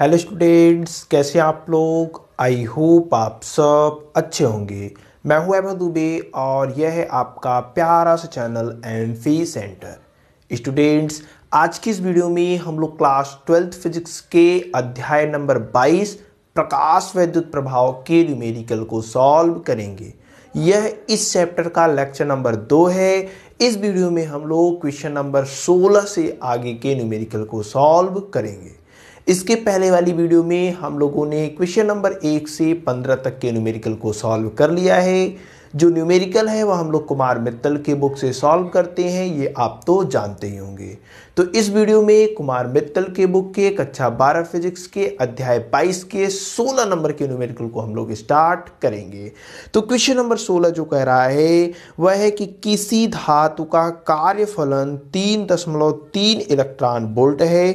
Hello students कैसे आप लोग आई होप आप सब अच्छे होंगे मैं हूं अहमद दुबे और यह है आपका प्यारा सा चैनल एंड फी सेंटर स्टूडेंट्स आज की इस वीडियो में हम लोग क्लास ट्वेल्थ फिजिक्स के अध्याय नंबर 22 प्रकाश वैद्युत प्रभाव के न्यूमेरिकल को सॉल्व करेंगे यह इस चैप्टर का लेक्चर नंबर दो है इस वीडियो में हम लोग क्वेश्चन नंबर 16 से आगे के न्यूमेरिकल को सॉल्व करेंगे इसके पहले वाली वीडियो में हम लोगों ने क्वेश्चन नंबर एक से पंद्रह तक के न्यूमेरिकल को सॉल्व कर लिया है जो न्यूमेरिकल है वह हम लोग कुमार मित्तल के बुक से सॉल्व करते हैं ये आप तो जानते ही होंगे तो इस वीडियो में कुमार मित्तल के बुक के कक्षा बारह फिजिक्स के अध्याय बाईस के सोलह नंबर के न्यूमेरिकल को हम लोग स्टार्ट करेंगे तो क्वेश्चन नंबर सोलह जो कह रहा है वह है कि किसी धातु का कार्य फलन तीन दशमलव तीन इलेक्ट्रॉन बोल्ट है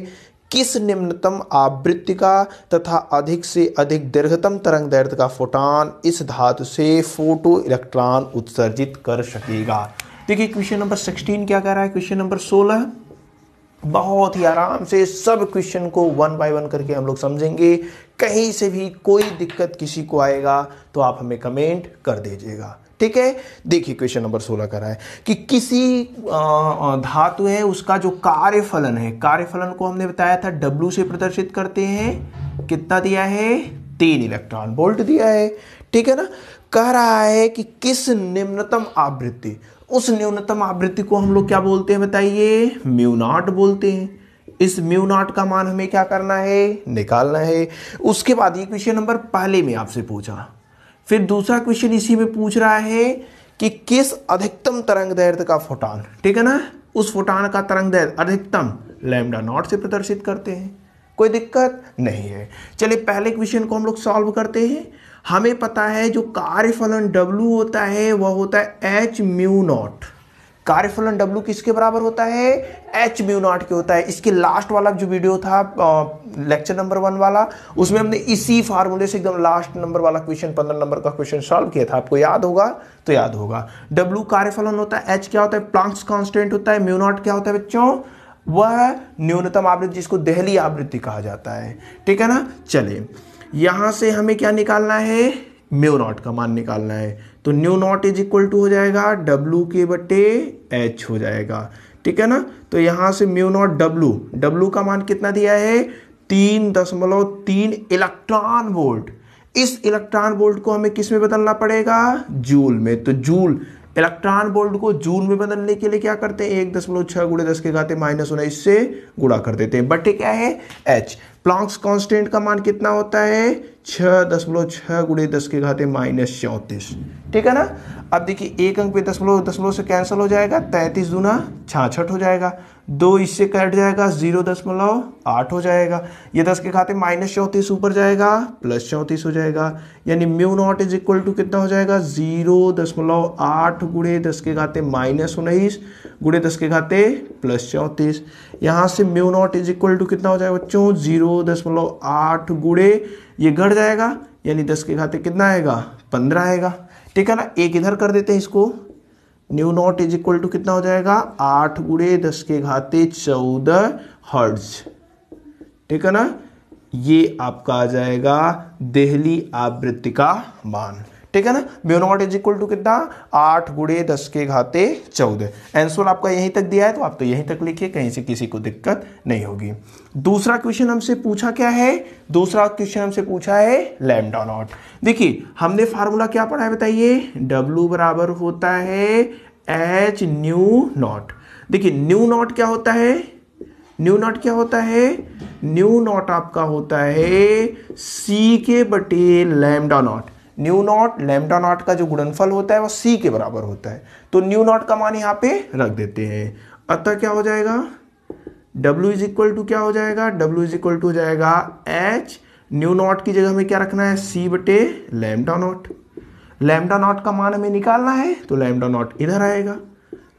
किस निम्नतम आवृत्ति का तथा अधिक से अधिक दीर्घतम तरंग दैर्ध्य का फोटान इस धातु से फोटो इलेक्ट्रॉन उत्सर्जित कर सकेगा देखिए क्वेश्चन नंबर सिक्सटीन क्या कह रहा है क्वेश्चन नंबर सोलह बहुत ही आराम से सब क्वेश्चन को वन बाय वन करके हम लोग समझेंगे कहीं से भी कोई दिक्कत किसी को आएगा तो आप हमें कमेंट कर दीजिएगा ठीक है देखिए क्वेश्चन नंबर सोलह रहा है कि किसी धातु है उसका जो कार्य फलन है कार्य फलन को हमने बताया था डब्ल्यू से प्रदर्शित करते हैं कितना दिया है तीन इलेक्ट्रॉन वोल्ट दिया है ठीक है ना कह रहा है कि किस निम्नतम आवृत्ति उस न्यूनतम आवृत्ति को हम लोग क्या बोलते हैं बताइए म्यूनाट बोलते हैं इस म्यूनाट का मान हमें क्या करना है निकालना है उसके बाद ये क्वेश्चन नंबर पहले में आपसे पूछा फिर दूसरा क्वेश्चन इसी में पूछ रहा है कि किस अधिकतम तरंग दैर्ध्य का फोटान ठीक है ना उस फोटॉन का तरंग दैर्ध्य अधिकतम लैमडा नॉट से प्रदर्शित करते हैं कोई दिक्कत नहीं है चलिए पहले क्वेश्चन को हम लोग सॉल्व करते हैं हमें पता है जो कार्य फलन डब्ल्यू होता है वह होता है एच म्यू नॉट कार्यफलन डब्ल्यू किसके बराबर होता है एच म्यू नॉट के होता है इसके लास्ट वाला जो वीडियो था लेक्चर नंबर वन वाला उसमें हमने इसी फार्मूले से एकदम लास्ट नंबर वाला क्वेश्चन पंद्रह नंबर का क्वेश्चन सॉल्व किया था आपको याद होगा तो याद होगा डब्ल्यू कार्यफलन होता है एच क्या होता है प्लांक्स कॉन्स्टेंट होता है म्यू नॉट क्या होता है बच्चों वह न्यूनतम आवृत्ति जिसको दहली आवृत्ति कहा जाता है ठीक है ना चले यहां से हमें क्या निकालना है म्यू नॉट का मान निकालना है तो nu naught is equal to हो जाएगा डब्लू के बटे एच हो जाएगा ठीक है ना तो यहाँ से म्यू नॉट डब्लू डब्लू का मान कितना दिया है तीन दशमलव तीन इलेक्ट्रॉन वोल्ट इस इलेक्ट्रॉन वोल्ट को हमें किस में बदलना पड़ेगा जूल में तो जूल इलेक्ट्रॉन वोल्ट को जूल में बदलने के लिए क्या करते हैं एक दशमलव छः गुड़े दस के गाते माइनस होना से गुड़ा कर देते हैं बटे क्या है एच प्लांक्स कांस्टेंट का मान कितना होता है छ दशमलव छः गुड़े दस के घाते माइनस चौंतीस ठीक है ना अब देखिए एक अंक पे दशमलव दशमलव से कैंसिल हो जाएगा तैंतीस दूना छाछठ हो जाएगा दो इससे कट जाएगा जीरो दशमलव आठ हो जाएगा ये दस के खाते माइनस चौंतीस ऊपर जाएगा प्लस चौंतीस हो जाएगा यानी mu naught is equal to कितना हो जाएगा जीरो दशमलव आठ गुड़े दस के खाते माइनस उन्नीस गुड़े दस के खाते प्लस चौंतीस यहाँ से mu naught is equal to कितना हो जाएगा बच्चों जीरो दशमलव आठ गुड़े ये घट जाएगा यानी दस के खाते कितना आएगा पंद्रह आएगा ठीक है ना एक इधर कर देते हैं इसको nu naught is equal to कितना हो जाएगा आठ गुड़े दस के घाते चौदह हर्ज ठीक है ना ये आपका आ जाएगा देहली आवृत्ति का मान ठीक है ना mu naught is equal to कितना आठ गुड़े दस के घाते चौदह एंसर आपका यहीं तक दिया है तो आप तो यहीं तक लिखिए कहीं से किसी को दिक्कत नहीं होगी दूसरा क्वेश्चन हमसे पूछा क्या है दूसरा क्वेश्चन हमसे पूछा है लैमडा नॉट देखिए हमने फार्मूला क्या पढ़ा है बताइए डब्ल्यू बराबर होता है एच न्यू नॉट देखिए न्यू नॉट क्या होता है न्यू नॉट क्या होता है न्यू नॉट आपका होता है सी के बटे lambda not nu not lambda not का जो गुणनफल होता है वो सी के बराबर होता है तो न्यू नॉट का मान यहाँ पे रख देते हैं अतः क्या हो जाएगा W इज इक्वल टू क्या हो जाएगा W इज इक्वल टू हो जाएगा H न्यू नॉट की जगह हमें क्या रखना है C बटे लेमडा नॉट लेमडा नॉट का मान हमें निकालना है तो लेमडा नॉट इधर आएगा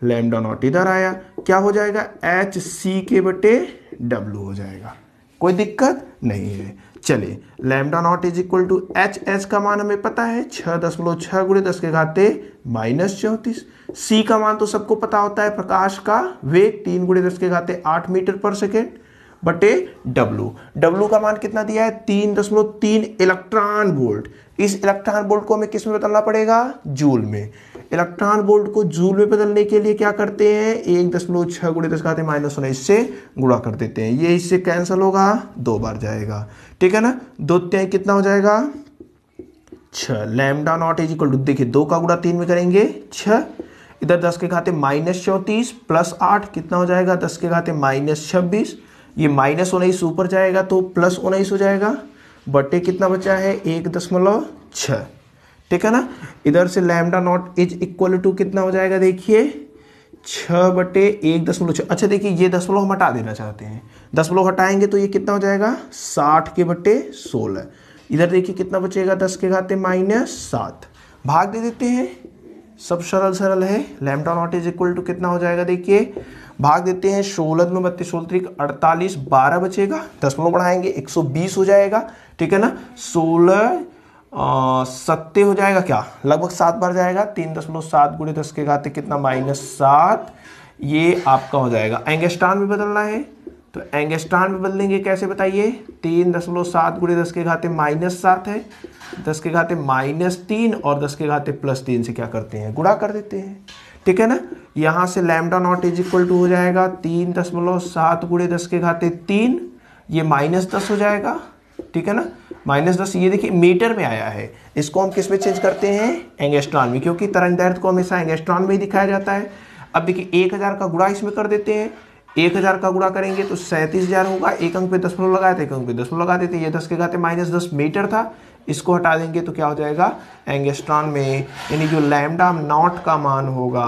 लेमडा नॉट इधर आया क्या हो जाएगा एच सी के बटे डब्ल्यू हो जाएगा कोई दिक्कत नहीं है चलिए lambda naught is equal to h h का मान हमें पता है छः दशमलव छः गुड़े दस के घाते माइनस चौंतीस सी का मान तो सबको पता होता है प्रकाश का वेग तीन गुड़े दस के घाते आठ मीटर पर सेकेंड बटे डब्लू डब्लू का मान कितना दिया है तीन दशमलव तीन इलेक्ट्रॉन वोल्ट इस इलेक्ट्रॉन वोल्ट को हमें किस में बदलना पड़ेगा जूल में इलेक्ट्रॉन वोल्ट को जूल में बदलने के लिए क्या करते हैं एक दशमलव छः गुड़े दस घाते माइनस उन्नीस से गुणा कर देते हैं ये इससे कैंसिल होगा दो बार जाएगा ठीक है ना दो त्याई कितना हो जाएगा छ lambda naught is equal to देखिए दो का गुड़ा तीन में करेंगे छ इधर दस के खाते माइनस चौंतीस प्लस आठ कितना हो जाएगा दस के खाते माइनस छब्बीस ये माइनस उन्नीस ऊपर जाएगा तो प्लस उन्नीस हो जाएगा बटे कितना बचा है एक दशमलव छ ठीक है ना इधर से lambda naught is equal to कितना हो जाएगा देखिए छ बटे एक दशमलव छः अच्छा देखिए ये दशमलव हम हटा देना चाहते हैं दस लोग हटाएंगे तो ये कितना हो जाएगा साठ के बटे सोलह इधर देखिए कितना बचेगा दस के घाते माइनस सात भाग दे देते हैं सब सरल सरल है lambda naught is equal to कितना हो जाएगा देखिए भाग देते हैं सोलह में बत्तीस सोलह तरीक अड़तालीस बारह बचेगा लोग बढ़ाएंगे एक सौ बीस हो जाएगा ठीक है ना सोलह सत्ते हो जाएगा क्या लगभग सात बार जाएगा तीन दशमलव सात गुड़े दस के घाते कितना माइनस सात ये आपका हो जाएगा एंगेस्टान भी बदलना है तो एंगेस्ट्रॉन में बदलेंगे कैसे बताइए तीन दशमलव सात गुड़े दस के घाते माइनस सात है दस के घाते माइनस तीन और दस के घाते प्लस तीन से क्या करते हैं गुड़ा कर देते हैं ठीक है ना यहाँ से lambda naught is equal to हो जाएगा तीन दशमलव सात गुड़े दस के घाते तीन ये माइनस दस हो जाएगा ठीक है ना माइनस दस ये देखिए मीटर में आया है इसको हम किस में चेंज करते हैं एंगेस्ट्रॉन में क्योंकि तरंग दर्द को हमेशा एंगेस्ट्रॉन में ही दिखाया जाता है अब देखिए एक हज़ार का गुड़ा इसमें कर देते हैं एक हज़ार का गुणा करेंगे तो सैंतीस हज़ार होगा एक अंक पे दस फलो लगाए थे एक अंक पे दस फलो लगा देते ये दस के घाते माइनस दस मीटर था इसको हटा देंगे तो क्या हो जाएगा एंगेस्ट्रॉन में यानी जो लैमडा नॉट का मान होगा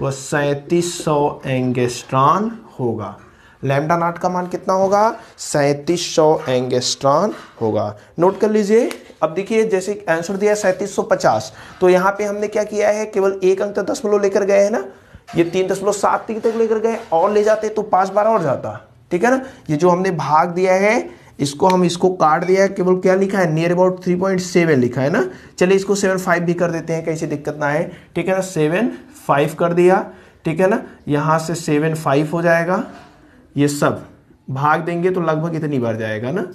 वह सैंतीस सौ एंगेस्ट्रॉन होगा लैमडा नॉट का मान कितना होगा सैंतीस सौ एंगेस्ट्रॉन होगा नोट कर लीजिए अब देखिए जैसे आंसर दिया सैंतीस सौ पचास तो यहाँ पे हमने क्या किया है केवल एक अंक तक तो दसमलव लेकर गए हैं ना ये तीन दशमलव सात तीन तक लेकर गए और ले जाते तो पांच बार और जाता ठीक है ना ये जो हमने भाग दिया है इसको हम इसको काट दिया है केवल क्या लिखा है near about three point seven लिखा है ना चलिए इसको सेवन फाइव भी कर देते हैं कैसी दिक्कत ना है ठीक है ना सेवन फाइव कर दिया ठीक है ना यहाँ से सेवन फाइव हो जाएगा ये सब भाग देंगे तो लगभग इतनी बार जाएगा ना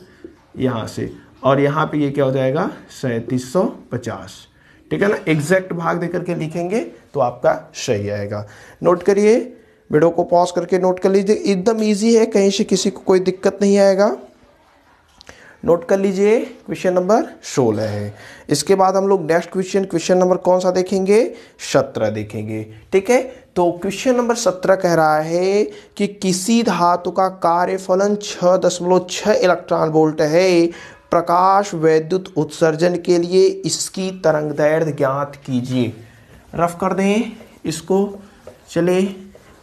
यहाँ से और यहाँ पे ये क्या हो जाएगा सैंतीस सौ पचास ठीक है ना एग्जैक्ट भाग देकर के लिखेंगे तो आपका सही आएगा नोट करिए वीडियो को पॉज करके नोट कर लीजिए एकदम ईजी है कहीं से किसी को कोई दिक्कत नहीं आएगा नोट कर लीजिए क्वेश्चन नंबर सोलह है इसके बाद हम लोग नेक्स्ट क्वेश्चन क्वेश्चन नंबर कौन सा देखेंगे सत्रह देखेंगे ठीक है तो क्वेश्चन नंबर सत्रह कह रहा है कि किसी धातु का कार्य फलन छः दशमलव छः इलेक्ट्रॉन वोल्ट है प्रकाश वैद्युत उत्सर्जन के लिए इसकी तरंग दैर्घ्य ज्ञात कीजिए रफ कर दें इसको चले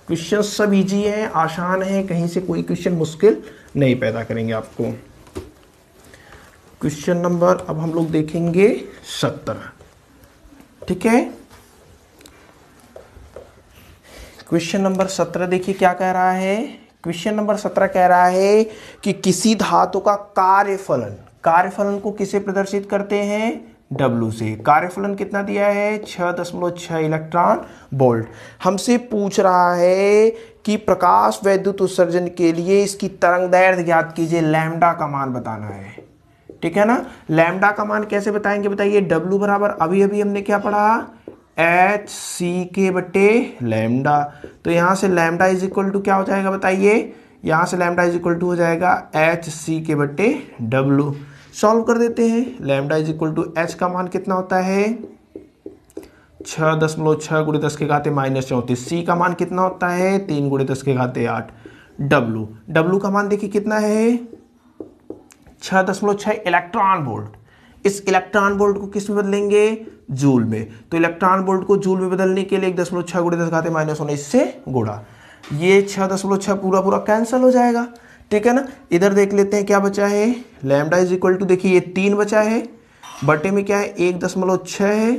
क्वेश्चन सब ईजी हैं आसान है कहीं से कोई क्वेश्चन मुश्किल नहीं पैदा करेंगे आपको क्वेश्चन नंबर अब हम लोग देखेंगे सत्रह ठीक है क्वेश्चन नंबर सत्रह देखिए क्या कह रहा है क्वेश्चन नंबर सत्रह कह रहा है कि किसी धातु का कार्य फलन कार्यफलन को किसे प्रदर्शित करते हैं W से कार्यफलन कितना दिया है छः दशमलव छः इलेक्ट्रॉन बोल्ट हमसे पूछ रहा है कि प्रकाश वैद्युत उत्सर्जन के लिए इसकी तरंग दैर्घ्य ज्ञात कीजिए लैम्डा का मान बताना है ठीक है ना लैम्डा का मान कैसे बताएंगे बताइए W बराबर अभी अभी हमने क्या पढ़ा एच सी के बटे लैमडा तो यहां से लैमडा इज इक्वल टू क्या हो जाएगा बताइए यहां से लैमडा इज इक्वल टू हो जाएगा एच सी के बटे डब्लू सॉल्व कर देते हैं lambda is equal to h का मान कितना होता है छः दशमलव छः गुड़े दस के घाते माइनस चौंतीस सी का मान कितना होता है तीन गुड़े दस के घाते आठ डब्लू डब्लू का मान देखिए कितना है छः दशमलव छः इलेक्ट्रॉन बोल्ट इस इलेक्ट्रॉन बोल्ट को किस में बदलेंगे जूल में तो इलेक्ट्रॉन बोल्ट को जूल में बदलने के लिए एक दशमलव छः गुड़े दस घाते माइनस होने इससे गुड़ा ये छः दशमलव छः पूरा पूरा कैंसिल हो जाएगा ठीक है ना इधर देख लेते हैं क्या बचा है लैमडा इज इक्वल टू देखिए ये तीन बचा है बटे में क्या है एक दशमलव छः है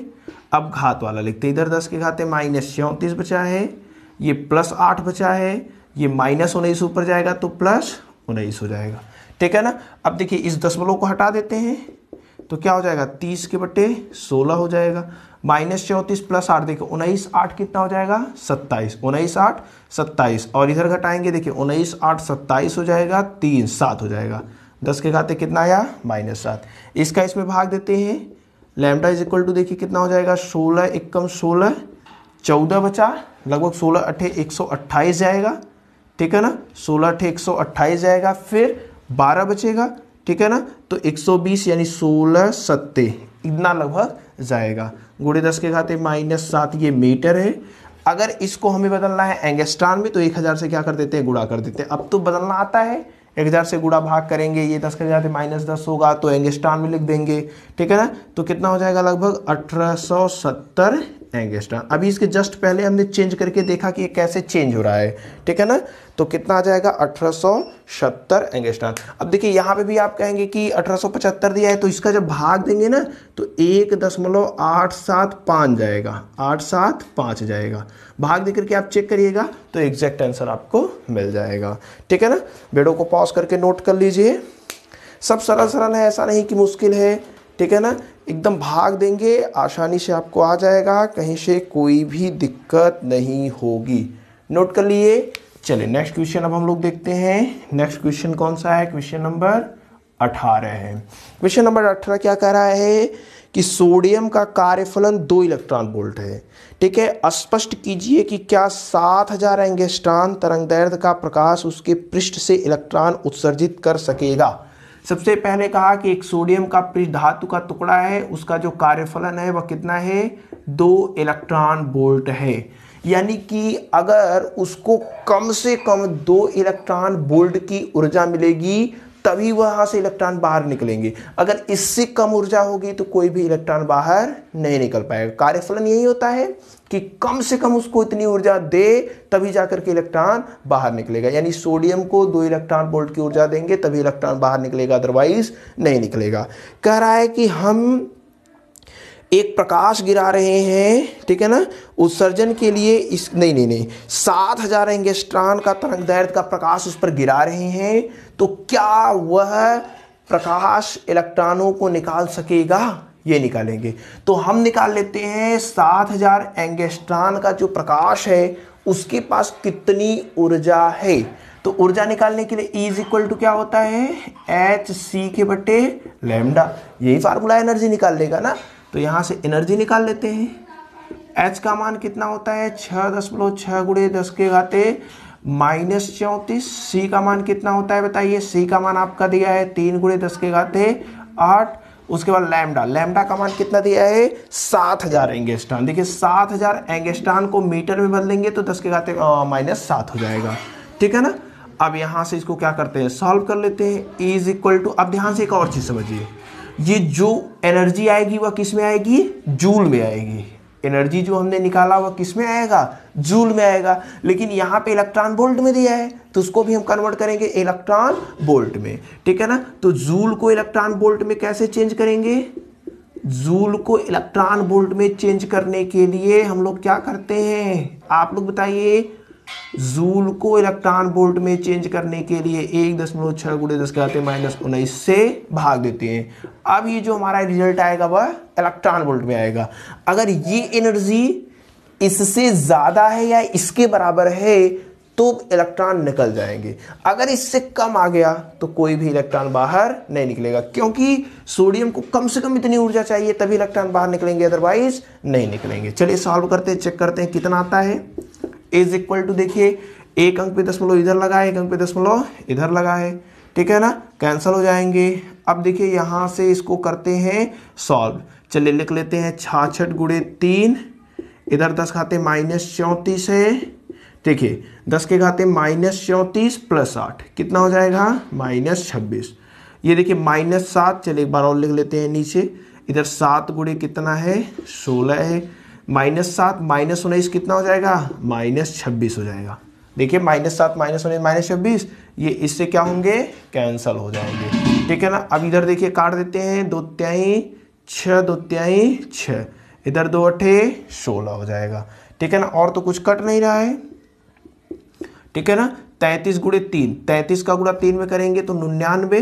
अब घात वाला लिखते हैं इधर दस के घाते माइनस चौंतीस बचा है ये प्लस आठ बचा है ये माइनस उन्नीस ऊपर जाएगा तो प्लस उन्नीस हो जाएगा ठीक है ना अब देखिए इस दशमलव को हटा देते हैं तो क्या हो जाएगा तीस के बटे सोलह हो जाएगा माइनस चौंतीस प्लस आठ देखिए उन्नीस आठ कितना हो जाएगा सत्ताईस उन्नीस आठ सत्ताईस और इधर घटाएंगे देखिए उन्नीस आठ सत्ताईस हो जाएगा तीन सात हो जाएगा दस के खाते कितना आया माइनस सात इसका इसमें भाग देते हैं लैमडा इज इक्वल टू देखिए कितना हो जाएगा सोलह एकम सोलह चौदह बचा लगभग सोलह अठे एक सौ अट्ठाईस जाएगा ठीक है ना सोलह अठे एक सौ अट्ठाईस जाएगा फिर बारह बचेगा ठीक है ना तो एक सौ बीस यानी सोलह सत्ते इतना लगभग जाएगा गुड़े दस के घाते माइनस सात ये मीटर है अगर इसको हमें बदलना है एंगेस्टान में तो एक हज़ार से क्या कर देते हैं गुड़ा कर देते हैं अब तो बदलना आता है एक हज़ार से गुड़ा भाग करेंगे ये दस के घाते माइनस दस होगा तो एंगेस्टान में लिख देंगे ठीक है ना तो कितना हो जाएगा लगभग अठारह सौ सत्तर हैं गेस्टान अभी इसके जस्ट पहले हमने चेंज करके देखा कि ये कैसे चेंज हो रहा है ठीक है ना तो कितना आ जाएगा अठारह सौ सत्तर अब देखिए यहाँ पे भी आप कहेंगे कि अठारह दिया है तो इसका जब भाग देंगे ना तो एक दशमलव आठ सात पाँच जाएगा आठ सात पाँच जाएगा भाग दे करके आप चेक करिएगा तो एग्जैक्ट आंसर आपको मिल जाएगा ठीक है ना वीडियो को पॉज करके नोट कर लीजिए सब सरल सरल है ऐसा नहीं कि मुश्किल है ठीक है ना एकदम भाग देंगे आसानी से आपको आ जाएगा कहीं से कोई भी दिक्कत नहीं होगी नोट कर लिए चलिए नेक्स्ट क्वेश्चन अब हम लोग देखते हैं नेक्स्ट क्वेश्चन कौन सा है क्वेश्चन नंबर अठारह है क्वेश्चन नंबर अठारह क्या कह रहा है कि सोडियम का कार्यफलन दो इलेक्ट्रॉन वोल्ट है ठीक है स्पष्ट कीजिए कि क्या सात हजार एंगेस्ट्रॉन तरंगदैर्ध का प्रकाश उसके पृष्ठ से इलेक्ट्रॉन उत्सर्जित कर सकेगा सबसे पहले कहा कि एक सोडियम का पृष्ठ धातु का टुकड़ा है उसका जो कार्यफलन है वह कितना है दो इलेक्ट्रॉन बोल्ट है यानी कि अगर उसको कम से कम दो इलेक्ट्रॉन बोल्ट की ऊर्जा मिलेगी तभी वहां से इलेक्ट्रॉन बाहर निकलेंगे अगर इससे कम ऊर्जा होगी तो कोई भी इलेक्ट्रॉन बाहर नहीं निकल पाएगा कार्यफलन यही होता है कि कम से कम उसको इतनी ऊर्जा दे तभी जाकर के इलेक्ट्रॉन बाहर निकलेगा यानी सोडियम को दो इलेक्ट्रॉन वोल्ट की ऊर्जा देंगे तभी इलेक्ट्रॉन बाहर निकलेगा अदरवाइज नहीं निकलेगा कह रहा है कि हम एक प्रकाश गिरा रहे हैं ठीक है ना उत्सर्जन के लिए इस नहीं नहीं नहीं सात हजार एंगेस्ट्रॉन का तरंग दैर्ध का प्रकाश उस पर गिरा रहे हैं तो क्या वह प्रकाश इलेक्ट्रॉनों को निकाल सकेगा ये निकालेंगे तो हम निकाल लेते हैं सात हजार एंगेस्ट्रॉन का जो प्रकाश है उसके पास कितनी ऊर्जा है तो ऊर्जा निकालने के लिए इज इक्वल टू क्या होता है एच सी के बटे लेमडा यही फार्मूला एनर्जी निकाल लेगा ना तो यहाँ से एनर्जी निकाल लेते हैं एच का मान कितना होता है छः दशमलव छः गुड़े दस के घाते माइनस चौंतीस सी का मान कितना होता है बताइए सी का मान आपका दिया है तीन गुड़े दस के घाते आठ उसके बाद लैमडा लैमडा का मान कितना दिया है सात हजार एंगेस्टान देखिए सात हजार एंगेस्टान को मीटर में बदलेंगे तो दस के घाते माइनस सात हो जाएगा ठीक है ना अब यहाँ से इसको क्या करते हैं सॉल्व कर लेते हैं इज इक्वल टू अब ध्यान से एक और चीज़ समझिए ये जो एनर्जी आएगी वह किस में आएगी जूल में आएगी एनर्जी जो हमने निकाला वह किस में आएगा जूल में आएगा लेकिन यहाँ पे इलेक्ट्रॉन बोल्ट में दिया है तो उसको भी हम कन्वर्ट करेंगे इलेक्ट्रॉन बोल्ट में ठीक है ना तो जूल को इलेक्ट्रॉन बोल्ट में कैसे चेंज करेंगे जूल को इलेक्ट्रॉन बोल्ट में चेंज करने के लिए हम लोग क्या करते हैं आप लोग बताइए जूल को इलेक्ट्रॉन वोल्ट में चेंज करने के लिए एक दशमलव छह गुड़े दस हैं माइनस उन्नीस से भाग देते हैं अब ये जो हमारा रिजल्ट आएगा वह इलेक्ट्रॉन वोल्ट में आएगा अगर ये एनर्जी इससे ज़्यादा है या इसके बराबर है तो इलेक्ट्रॉन निकल जाएंगे अगर इससे कम आ गया तो कोई भी इलेक्ट्रॉन बाहर नहीं निकलेगा क्योंकि सोडियम को कम से कम इतनी ऊर्जा चाहिए तभी इलेक्ट्रॉन बाहर निकलेंगे अदरवाइज नहीं निकलेंगे चलिए सॉल्व करते हैं चेक करते हैं कितना आता है इज इक्वल टू देखिए एक अंक पे दशमलव इधर लगा है एक अंक पे दशमलव इधर लगा है ठीक है ना कैंसल हो जाएंगे अब देखिए यहाँ से इसको करते हैं सॉल्व चलिए लिख लेते हैं छाछठ गुड़े तीन इधर दस खाते माइनस चौंतीस है देखिए दस के खाते माइनस चौंतीस प्लस आठ कितना हो जाएगा माइनस छब्बीस ये देखिए माइनस सात चलिए एक बार और लिख लेते हैं नीचे इधर सात गुड़े कितना है सोलह है माइनस सात माइनस उन्नीस कितना हो जाएगा माइनस छब्बीस हो जाएगा देखिए माइनस सात माइनस उन्नीस माइनस छब्बीस ये इससे क्या होंगे कैंसल हो जाएंगे ठीक है ना अब इधर देखिए काट देते हैं दो त्याई छः दो त्याई छः इधर दो अठे सोलह हो जाएगा ठीक है ना और तो कुछ कट नहीं रहा है ठीक है ना तैंतीस गुड़े तीन तैंतीस का गुड़ा तीन में करेंगे तो निन्यानवे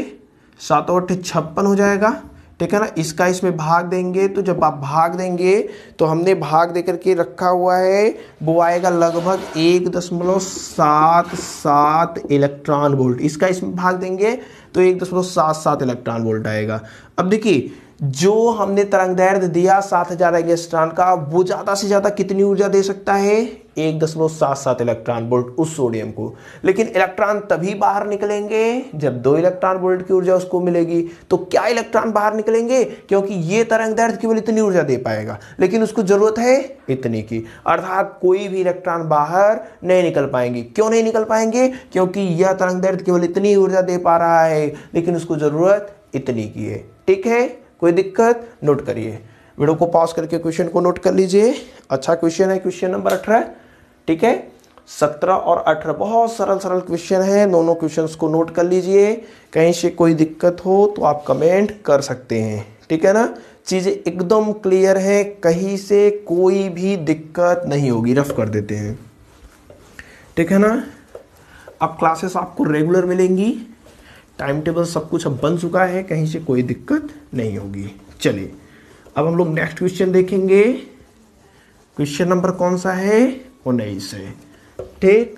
सात और अठे छप्पन हो जाएगा ठीक है ना इसका इसमें भाग देंगे तो जब आप भाग देंगे तो हमने भाग दे करके रखा हुआ है वो आएगा लगभग एक दशमलव सात सात इलेक्ट्रॉन वोल्ट इसका इसमें भाग देंगे तो एक दशमलव सात सात इलेक्ट्रॉन वोल्ट आएगा अब देखिए जो हमने तरंग दैर्घ्य दिया सात हजार एंगस्ट्रॉन का वो ज़्यादा से ज़्यादा कितनी ऊर्जा दे सकता है एक दशमलव सात सात इलेक्ट्रॉन बोल्ट उस सोडियम को लेकिन इलेक्ट्रॉन तभी बाहर निकलेंगे जब दो इलेक्ट्रॉन बोल्ट की ऊर्जा उसको मिलेगी तो क्या इलेक्ट्रॉन बाहर निकलेंगे क्योंकि ये तरंग दैर्घ्य केवल इतनी ऊर्जा दे पाएगा लेकिन उसको ज़रूरत है इतनी की अर्थात कोई भी इलेक्ट्रॉन बाहर नहीं निकल पाएंगे क्यों नहीं निकल पाएंगे क्योंकि यह तरंग दैर्घ्य केवल इतनी ऊर्जा दे पा रहा है लेकिन उसको ज़रूरत इतनी की है ठीक है कोई दिक्कत नोट करिए वीडियो को पॉज करके क्वेश्चन को नोट कर लीजिए अच्छा क्वेश्चन है क्वेश्चन नंबर अठारह ठीक है सत्रह और अठारह बहुत सरल सरल क्वेश्चन है दोनों क्वेश्चन को नोट कर लीजिए कहीं से कोई दिक्कत हो तो आप कमेंट कर सकते हैं ठीक है ना चीज़ें एकदम क्लियर है कहीं से कोई भी दिक्कत नहीं होगी रफ कर देते हैं ठीक है ना अब क्लासेस आपको रेगुलर मिलेंगी टाइम टेबल सब कुछ अब बन चुका है कहीं से कोई दिक्कत नहीं होगी चलिए अब हम लोग नेक्स्ट क्वेश्चन देखेंगे क्वेश्चन नंबर कौन सा है उन्नीस है ठीक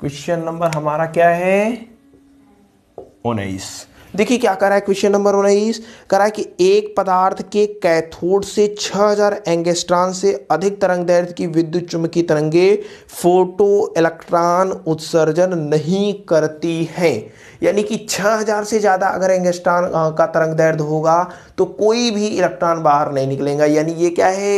क्वेश्चन नंबर हमारा क्या है उन्नीस देखिए क्या करा है क्वेश्चन नंबर उन्नीस करा है कि एक पदार्थ के कैथोड से 6000 एंगेस्ट्रॉन से अधिक तरंग दैर्ध्य की विद्युत चुंबकीय तरंगे फोटो इलेक्ट्रॉन उत्सर्जन नहीं करती हैं यानी कि 6000 से ज़्यादा अगर एंगेस्ट्रॉन का तरंग दैर्ध्य होगा तो कोई भी इलेक्ट्रॉन बाहर नहीं निकलेगा यानी ये क्या है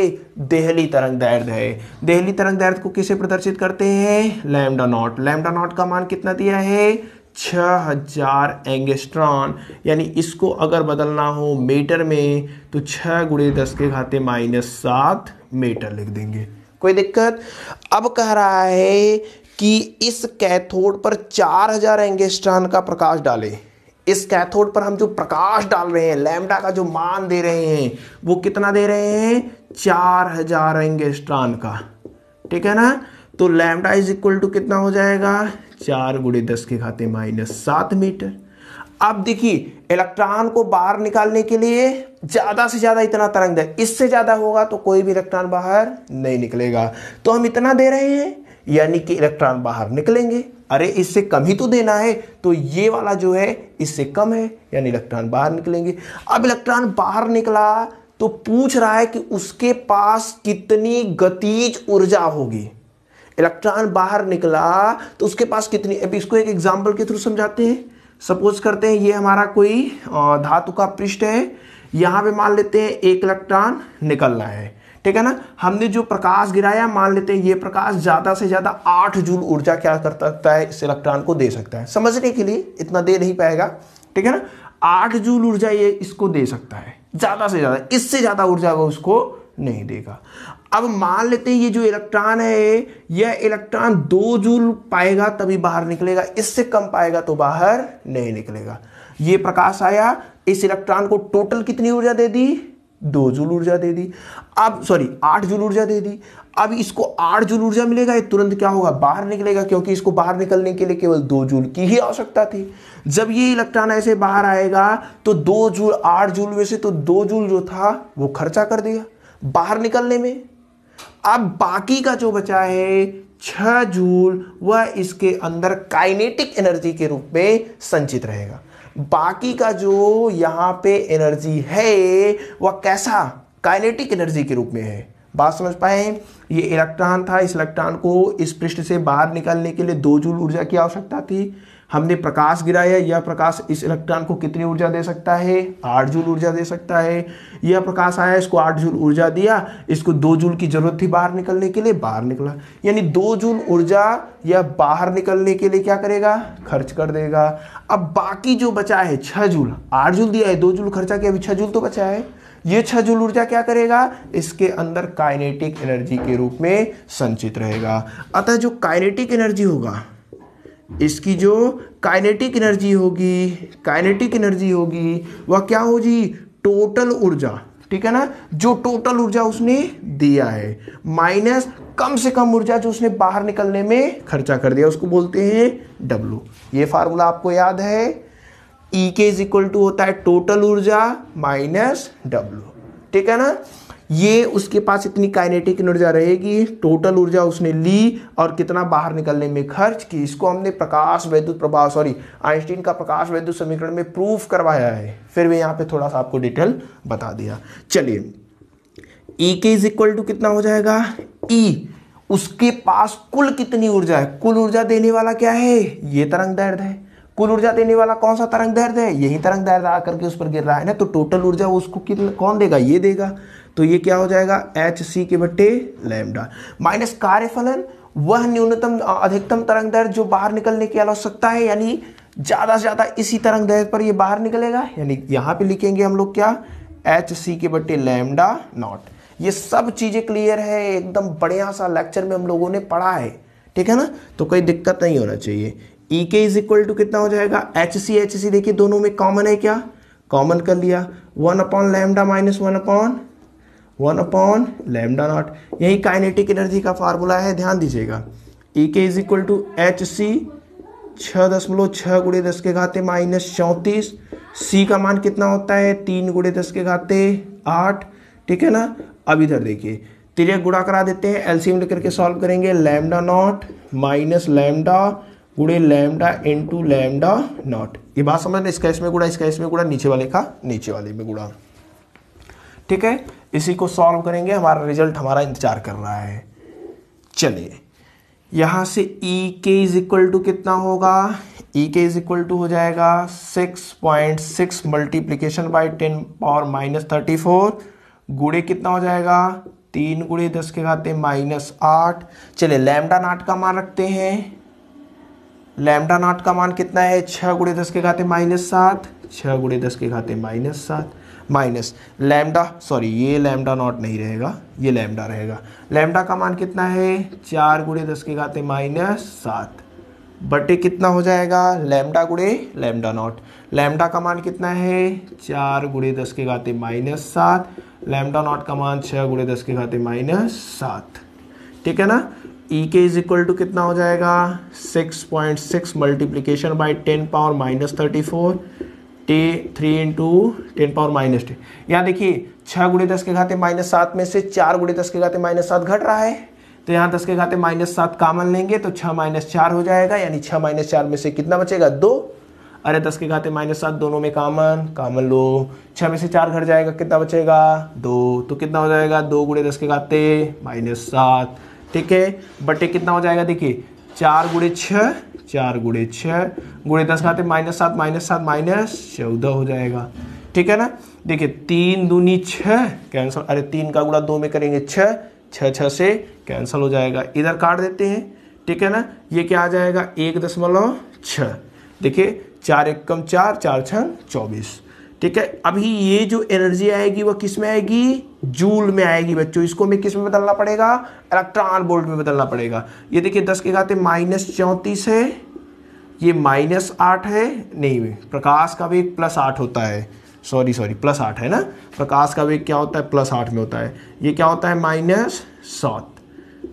देहली तरंग दैर्ध्य है देहली तरंग दैर्ध्य को किसे प्रदर्शित करते हैं लैमडा नॉट लैमडा नॉट का मान कितना दिया है छः हजार एंगेस्ट्रॉन यानी इसको अगर बदलना हो मीटर में तो छः गुड़े दस के घाते माइनस सात मीटर लिख देंगे कोई दिक्कत अब कह रहा है कि इस कैथोड पर चार हजार एंगेस्ट्रॉन का प्रकाश डाले इस कैथोड पर हम जो प्रकाश डाल रहे हैं लैमडा का जो मान दे रहे हैं वो कितना दे रहे हैं चार हजार एंगेस्ट्रॉन का ठीक है ना तो लैमडा इज इक्वल टू कितना हो जाएगा चार गुड़े दस के खाते माइनस सात मीटर अब देखिए इलेक्ट्रॉन को बाहर निकालने के लिए ज़्यादा से ज़्यादा इतना तरंग दर इससे ज़्यादा होगा तो कोई भी इलेक्ट्रॉन बाहर नहीं निकलेगा तो हम इतना दे रहे हैं यानी कि इलेक्ट्रॉन बाहर निकलेंगे अरे इससे कम ही तो देना है तो ये वाला जो है इससे कम है यानी इलेक्ट्रॉन बाहर निकलेंगे अब इलेक्ट्रॉन बाहर निकला तो पूछ रहा है कि उसके पास कितनी गतिज ऊर्जा होगी इलेक्ट्रॉन बाहर निकला तो उसके पास कितनी अब इसको एक एग्जाम्पल के थ्रू समझाते हैं सपोज करते हैं ये हमारा कोई धातु का पृष्ठ है यहाँ पे मान लेते हैं एक इलेक्ट्रॉन निकल रहा है ठीक है ना हमने जो प्रकाश गिराया मान लेते हैं ये प्रकाश ज़्यादा से ज़्यादा आठ जूल ऊर्जा क्या कर सकता है इस इलेक्ट्रॉन को दे सकता है समझने के लिए इतना दे नहीं पाएगा ठीक है ना आठ जूल ऊर्जा ये इसको दे सकता है ज़्यादा से ज़्यादा इससे ज़्यादा ऊर्जा वो उसको नहीं देगा अब मान लेते हैं ये जो इलेक्ट्रॉन है यह इलेक्ट्रॉन दो जूल पाएगा तभी बाहर निकलेगा इससे कम पाएगा तो बाहर नहीं निकलेगा ये प्रकाश आया इस इलेक्ट्रॉन को टोटल कितनी ऊर्जा दे दी दो जूल ऊर्जा दे दी अब सॉरी आठ जूल ऊर्जा दे दी अब इसको आठ जूल ऊर्जा मिलेगा ये तुरंत क्या होगा बाहर निकलेगा क्योंकि इसको बाहर निकलने के लिए केवल दो जूल की ही आवश्यकता थी जब ये इलेक्ट्रॉन ऐसे बाहर आएगा तो दो जूल आठ जूल में से तो दो जूल जो था वो खर्चा कर दिया बाहर निकलने में अब बाकी का जो बचा है छह जूल वह इसके अंदर काइनेटिक एनर्जी के रूप में संचित रहेगा बाकी का जो यहां पे एनर्जी है वह कैसा काइनेटिक एनर्जी के रूप में है बात समझ पाए ये इलेक्ट्रॉन था इस इलेक्ट्रॉन को इस पृष्ठ से बाहर निकालने के लिए दो जूल ऊर्जा की आवश्यकता थी हमने प्रकाश गिराया यह प्रकाश इस इलेक्ट्रॉन को कितनी ऊर्जा दे सकता है आठ जूल ऊर्जा दे सकता है यह प्रकाश आया इसको आठ जूल ऊर्जा दिया इसको दो जूल की जरूरत थी बाहर निकलने के लिए बाहर निकला यानी दो जूल ऊर्जा यह बाहर निकलने के लिए क्या करेगा खर्च कर देगा अब बाकी जो बचा है छह जूल आठ जूल दिया है दो जूल खर्चा किया अभी छह जूल तो बचा है ये छह जूल ऊर्जा क्या करेगा इसके अंदर काइनेटिक एनर्जी के रूप में संचित रहेगा अतः जो काइनेटिक एनर्जी होगा इसकी जो काइनेटिक एनर्जी होगी काइनेटिक एनर्जी होगी वह क्या होगी टोटल ऊर्जा ठीक है ना जो टोटल ऊर्जा उसने दिया है माइनस कम से कम ऊर्जा जो उसने बाहर निकलने में खर्चा कर दिया उसको बोलते हैं डब्लू ये फार्मूला आपको याद है ई के इज इक्वल टू होता है टोटल ऊर्जा माइनस डब्लू ठीक है ना ये उसके पास इतनी काइनेटिक ऊर्जा रहेगी टोटल ऊर्जा उसने ली और कितना बाहर निकलने में खर्च की इसको हमने प्रकाश वैद्युत प्रभाव सॉरी आइंस्टीन का प्रकाश वैद्युत समीकरण में प्रूफ करवाया है फिर मैं यहाँ पे थोड़ा सा आपको डिटेल बता दिया चलिए ई के इज इक्वल टू कितना हो जाएगा ई e, उसके पास कुल कितनी ऊर्जा है कुल ऊर्जा देने वाला क्या है ये तरंग दर्द है कुल ऊर्जा देने वाला कौन सा तरंग दर्द है यही तरंग दर्द आकर के उस पर गिर रहा है ना तो टोटल ऊर्जा उसको कितना कौन देगा ये देगा तो ये क्या हो जाएगा एच सी के बटे लैमडा माइनस कार्य फलन वह न्यूनतम अधिकतम तरंग दर जो बाहर निकलने की अलग सकता है यानी ज़्यादा से ज़्यादा इसी तरंग दर पर ये बाहर निकलेगा यानी यहाँ पे लिखेंगे हम लोग क्या एच सी के बटे लैमडा नॉट ये सब चीज़ें क्लियर है एकदम बढ़िया सा लेक्चर में हम लोगों ने पढ़ा है ठीक है ना तो कोई दिक्कत नहीं होना चाहिए ई के इज इक्वल टू कितना हो जाएगा एच सी एच सी देखिए दोनों में कॉमन है क्या कॉमन कर लिया one upon lambda minus one upon one upon lambda naught यही काइनेटिक एनर्जी का फार्मूला है ध्यान दीजिएगा E K is equal to h c छः दशमलव छः गुड़े दस के घाते माइनस चौंतीस सी का मान कितना होता है तीन गुड़े दस के घाते आठ ठीक है ना अब इधर देखिए तिरक गुड़ा करा देते हैं एलसीएम लेकर के सॉल्व करेंगे लैमडा नॉट माइनस लैमडा गुड़े लैमडा टू लैमडा नॉट ये बात समझ में इसका इसमें गुड़ा इसका इसमें गुड़ा नीचे वाले का नीचे वाले में गुड़ा ठीक है इसी को सॉल्व करेंगे हमारा रिजल्ट हमारा इंतजार कर रहा है चलिए यहाँ से ई के इज इक्वल टू कितना होगा ई के इज इक्वल टू हो जाएगा 6.6 point six multiplication by ten power minus thirty गुड़े कितना हो जाएगा तीन गुड़े दस के खाते माइनस आठ चलिए लैमडा नाट का मान रखते हैं लैमडा नाट का मान कितना है छः गुड़े दस के खाते माइनस सात छः गुड़े दस के खाते माइनस सात माइनस लैमडा सॉरी ये लैमडा नॉट नहीं रहेगा ये लैमडा रहेगा लैमडा का मान कितना है चार गुड़े दस के घाते माइनस सात बटे कितना हो जाएगा लैमडा गुड़े लैमडा नॉट लैमडा का मान कितना है चार गुड़े दस के घाते माइनस सात लैमडा नॉट का मान छः गुड़े दस के घाते माइनस सात ठीक है ना ई के इज इक्वल टू कितना हो जाएगा six point six multiplication by ten power minus thirty four टे three into ten power minus टे यहाँ देखिए छः गुड़े दस के घाते माइनस सात में से चार गुड़े दस के घाते माइनस सात घट रहा है तो यहाँ दस के घाते माइनस सात कामन लेंगे तो छः माइनस चार हो जाएगा यानी छः माइनस चार में से कितना बचेगा दो अरे दस के घाते माइनस सात दोनों में कामन कामन लो छः में से चार घट जाएगा कितना बचेगा दो तो कितना हो जाएगा दो गुड़े दस के घाते माइनस सात ठीक है बटे कितना हो जाएगा देखिए चार गुड़े छः चार गुड़े छः गुड़े दस खाते माइनस सात माइनस सात माइनस चौदह हो जाएगा ठीक है ना देखिए तीन दूनी छः कैंसल अरे तीन का गुड़ा दो में करेंगे छः छः छः से कैंसल हो जाएगा इधर काट देते हैं ठीक है ना ये क्या आ जाएगा एक दशमलव छः देखिए चार एक कम चार चार छः चौबीस ठीक है अभी ये जो एनर्जी आएगी वह किस में आएगी जूल में आएगी बच्चों इसको में किस में बदलना पड़ेगा इलेक्ट्रॉन बोल्ट में बदलना पड़ेगा ये देखिए दस के खाते माइनस चौंतीस है ये माइनस आठ है नहीं प्रकाश का वेग प्लस आठ होता है सॉरी सॉरी प्लस आठ है ना प्रकाश का वेग क्या होता है प्लस आठ में होता है ये क्या होता है माइनस सात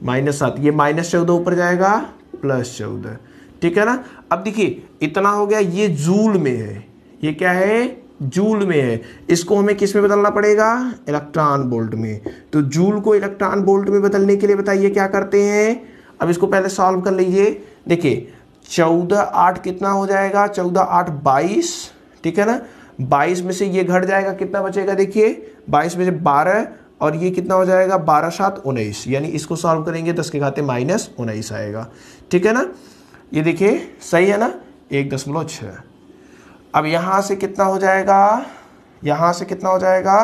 माइनस सात ये माइनस चौदह ऊपर जाएगा प्लस चौदह ठीक है ना अब देखिए इतना हो गया ये जूल में है ये क्या है जूल में है इसको हमें किस में बदलना पड़ेगा इलेक्ट्रॉन बोल्ट में तो जूल को इलेक्ट्रॉन बोल्ट में बदलने के लिए बताइए क्या करते हैं अब इसको पहले सॉल्व कर लीजिए देखिए चौदह आठ कितना हो जाएगा चौदह आठ बाईस ठीक है ना बाईस में से ये घट जाएगा कितना बचेगा देखिए बाईस में से बारह और ये कितना हो जाएगा बारह सात उन्नीस यानी इसको सॉल्व करेंगे दस तो के खाते माइनस उन्नीस आएगा ठीक है ना ये देखिए सही है ना एक दशमलव छः अब यहाँ से कितना हो जाएगा यहाँ से कितना हो जाएगा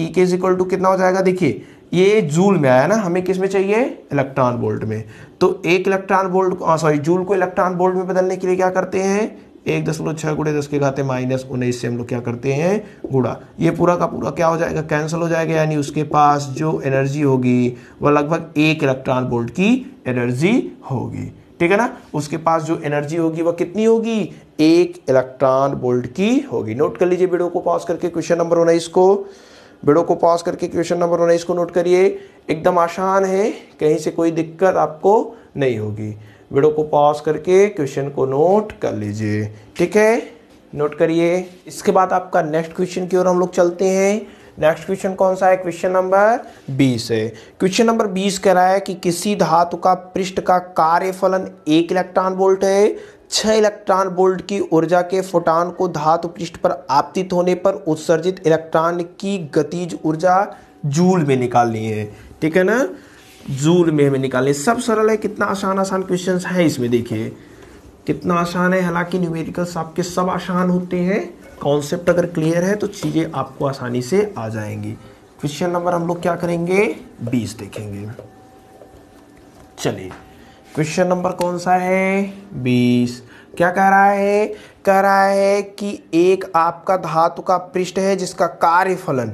ई के इज इक्वल टू कितना हो जाएगा देखिए ये जूल में आया ना हमें किस में चाहिए इलेक्ट्रॉन वोल्ट में तो एक इलेक्ट्रॉन वोल्ट सॉरी हाँ, जूल को इलेक्ट्रॉन वोल्ट में बदलने के लिए क्या करते हैं एक दशमलव छः गुड़े दस के घाते माइनस उन्नीस से हम लोग क्या करते हैं गुड़ा ये पूरा का पूरा क्या हो जाएगा कैंसिल हो जाएगा यानी उसके पास जो एनर्जी होगी वह लगभग एक इलेक्ट्रॉन वोल्ट की एनर्जी होगी ठीक है ना उसके पास जो एनर्जी होगी वह कितनी होगी एक इलेक्ट्रॉन वोल्ट की होगी नोट कर लीजिए वीडियो को पॉज करके क्वेश्चन नंबर उन्नीस को वीडियो को पॉज करके क्वेश्चन नंबर उन्नीस को नोट करिए एकदम आसान है कहीं से कोई दिक्कत आपको नहीं होगी वीडियो को पॉज करके क्वेश्चन को नोट कर लीजिए ठीक है नोट करिए इसके बाद आपका नेक्स्ट क्वेश्चन की ओर हम लोग चलते हैं नेक्स्ट क्वेश्चन कौन सा है क्वेश्चन नंबर बीस है क्वेश्चन नंबर बीस कह रहा है कि किसी धातु का पृष्ठ का कार्य फलन एक इलेक्ट्रॉन वोल्ट है छः इलेक्ट्रॉन वोल्ट की ऊर्जा के फोटान को धातु पृष्ठ पर आपतित होने पर उत्सर्जित इलेक्ट्रॉन की गतिज ऊर्जा जूल में निकालनी है ठीक है ना जूल में हमें निकालनी सब सरल है कितना आसान आसान क्वेश्चंस है इसमें देखिए कितना आसान है हालांकि न्यूमेरिकल्स आपके सब आसान होते हैं कॉन्सेप्ट अगर क्लियर है तो चीज़ें आपको आसानी से आ जाएंगी क्वेश्चन नंबर हम लोग क्या करेंगे बीस देखेंगे चलिए क्वेश्चन नंबर कौन सा है बीस क्या कह रहा है कह रहा है कि एक आपका धातु का पृष्ठ है जिसका कार्यफलन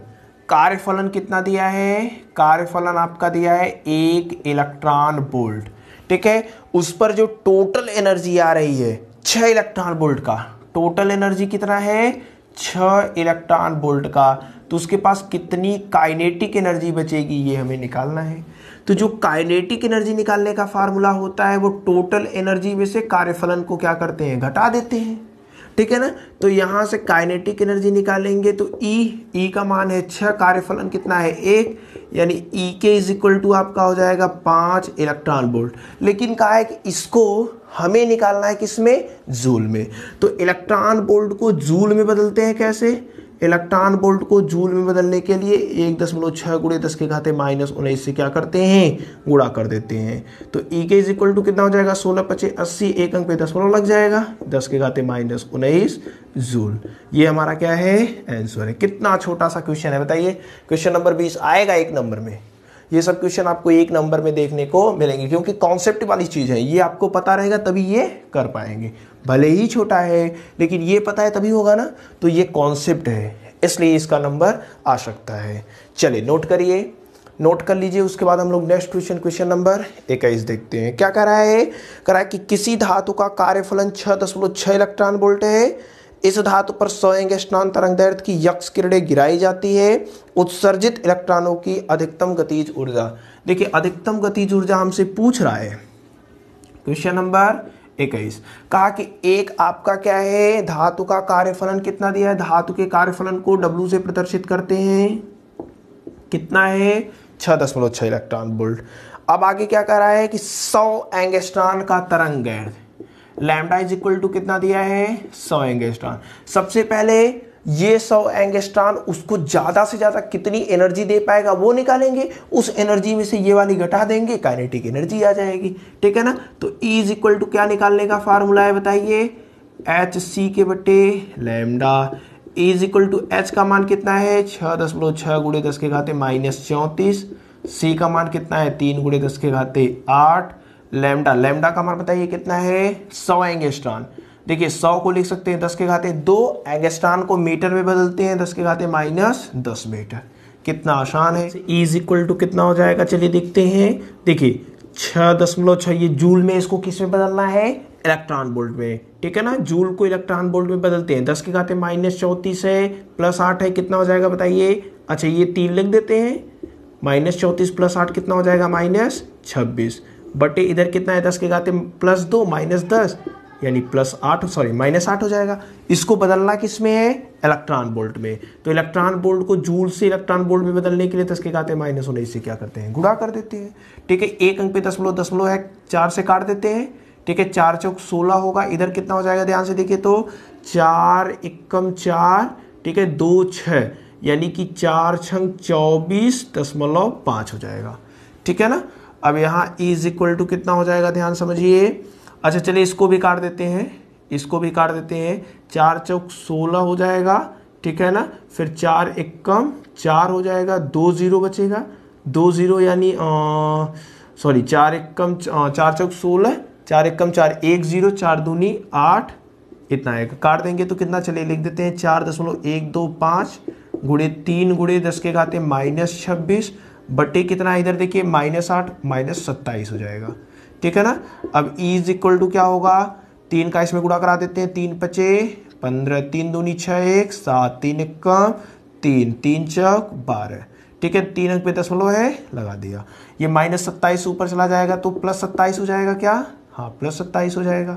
कार्यफलन कितना दिया है कार्यफलन आपका दिया है एक इलेक्ट्रॉन बोल्ट ठीक है उस पर जो टोटल एनर्जी आ रही है छ इलेक्ट्रॉन बोल्ट का टोटल एनर्जी कितना है छ इलेक्ट्रॉन बोल्ट का तो उसके पास कितनी काइनेटिक एनर्जी बचेगी ये हमें निकालना है तो जो काइनेटिक एनर्जी निकालने का फार्मूला होता है वो टोटल एनर्जी में से कार्यफलन को क्या करते हैं घटा देते हैं ठीक है ना तो यहाँ से काइनेटिक एनर्जी निकालेंगे तो ई e, ई e का मान है छः कार्यफलन कितना है एक यानी ई के इज इक्वल टू आपका हो जाएगा पाँच इलेक्ट्रॉन बोल्ट लेकिन कहा है कि इसको हमें निकालना है किस में जूल में तो इलेक्ट्रॉन बोल्ट को जूल में बदलते हैं कैसे इलेक्ट्रॉन वोल्ट को जूल में बदलने के लिए एक दशमलव छः गुड़े दस के घाते माइनस उन्नीस से क्या करते हैं गुड़ा कर देते हैं तो ई के इज इक्वल टू कितना हो जाएगा सोलह पचे अस्सी एक अंक पे दशमलव लग जाएगा दस के घाते माइनस उन्नीस जूल ये हमारा क्या है आंसर है कितना छोटा सा क्वेश्चन है बताइए क्वेश्चन नंबर बीस आएगा एक नंबर में ये सब क्वेश्चन आपको एक नंबर में देखने को मिलेंगे क्योंकि कॉन्सेप्ट वाली चीज़ है ये आपको पता रहेगा तभी ये कर पाएंगे भले ही छोटा है लेकिन ये पता है तभी होगा ना तो ये कॉन्सेप्ट है इसलिए इसका नंबर आ सकता है चलिए नोट करिए नोट कर लीजिए उसके बाद हम लोग नेक्स्ट क्वेश्चन क्वेश्चन नंबर इक्कीस देखते हैं क्या कह रहा है कह रहा है कि किसी धातु का कार्यफलन छह दशमलव छह इलेक्ट्रॉन वोल्ट है इस धातु पर सोएंगे स्नान तरंग दैर्थ की यक्ष किरणें गिराई जाती है उत्सर्जित इलेक्ट्रॉनों की अधिकतम गतिज ऊर्जा देखिए अधिकतम गतिज ऊर्जा हमसे पूछ रहा है क्वेश्चन नंबर इक्कीस कहा कि एक आपका क्या है धातु का कार्यफलन कितना दिया है धातु के कार्यफलन को डब्ल्यू से प्रदर्शित करते हैं कितना है छह दशमलव छह इलेक्ट्रॉन बोल्ट अब आगे क्या कह रहा है कि सौ एंगेस्ट्रॉन का तरंग गैर लैमडा इज इक्वल टू कितना दिया है सौ एंगेस्ट्रॉन सबसे पहले ये सौ एंगेस्ट्रॉन उसको ज़्यादा से ज़्यादा कितनी एनर्जी दे पाएगा वो निकालेंगे उस एनर्जी में से ये वाली घटा देंगे काइनेटिक एनर्जी आ जाएगी ठीक है ना तो ई इज इक्वल टू क्या निकालने का फार्मूला है बताइए एच सी के बटे lambda is equal to h का मान कितना है दस दशमलव छह गुड़े दस के घाते माइनस चौंतीस सी का मान कितना है तीन गुड़े दस के घाते आठ लेमडा लेमडा का हमारा बताइए कितना है सौ एंगेस्ट्रॉन देखिए सौ को लिख सकते हैं दस के घाते दो एंगेस्ट्रॉन को मीटर में बदलते हैं दस के घाते माइनस दस मीटर कितना आसान है इज इक्वल टू कितना हो जाएगा चलिए देखते हैं देखिए छह दशमलव छः ये जूल में इसको किस में बदलना है इलेक्ट्रॉन बोल्ट में ठीक है ना जूल को इलेक्ट्रॉन बोल्ट में बदलते हैं दस के घाते माइनस चौंतीस है प्लस आठ है कितना हो जाएगा बताइए अच्छा ये तीन लिख देते हैं माइनस चौंतीस प्लस आठ कितना हो जाएगा माइनस छब्बीस बटे इधर कितना है दस के घाते प्लस दो माइनस दस यानी प्लस आठ सॉरी माइनस आठ हो जाएगा इसको बदलना किस में है इलेक्ट्रॉन बोल्ट में तो इलेक्ट्रॉन बोल्ट को जूल से इलेक्ट्रॉन बोल्ट में बदलने के लिए दस के घाते माइनस होने से क्या करते हैं गुड़ा कर देते हैं ठीक है एक अंक पे दसमलव दसमलव है चार से काट देते हैं ठीक है चार चौक सोलह होगा इधर कितना हो जाएगा ध्यान से देखिए तो चार एकम चार ठीक है दो छ यानी कि चार छंग चौबीस दशमलव पांच हो जाएगा ठीक है ना अब यहाँ ई इज इक्वल टू कितना हो जाएगा ध्यान समझिए अच्छा चलिए इसको भी काट देते हैं इसको भी काट देते हैं चार चौक सोलह हो जाएगा ठीक है ना फिर चार एक कम चार हो जाएगा दो ज़ीरो बचेगा दो ज़ीरो यानी सॉरी चार एक कम चार चौक सोलह चार एक कम चार एक ज़ीरो चार दूनी आठ इतना आएगा काट देंगे तो कितना चलिए लिख देते हैं चार दशमलव एक दो पाँच गुड़े तीन गुड़े दस के घाते माइनस छब्बीस बटे कितना इधर देखिए माइनस आठ माइनस सत्ताईस हो जाएगा ठीक है ना अब इज इक्वल टू क्या होगा तीन का इसमें गुणा करा देते हैं तीन पचे पंद्रह तीन दूनी छः एक सात तीन इक्का तीन तीन चौक बारह ठीक है तीन अंक पे दसमलव मतलब है लगा दिया ये माइनस सत्ताईस ऊपर चला जाएगा तो प्लस सत्ताईस हो जाएगा क्या हाँ प्लस सत्ताइस हो जाएगा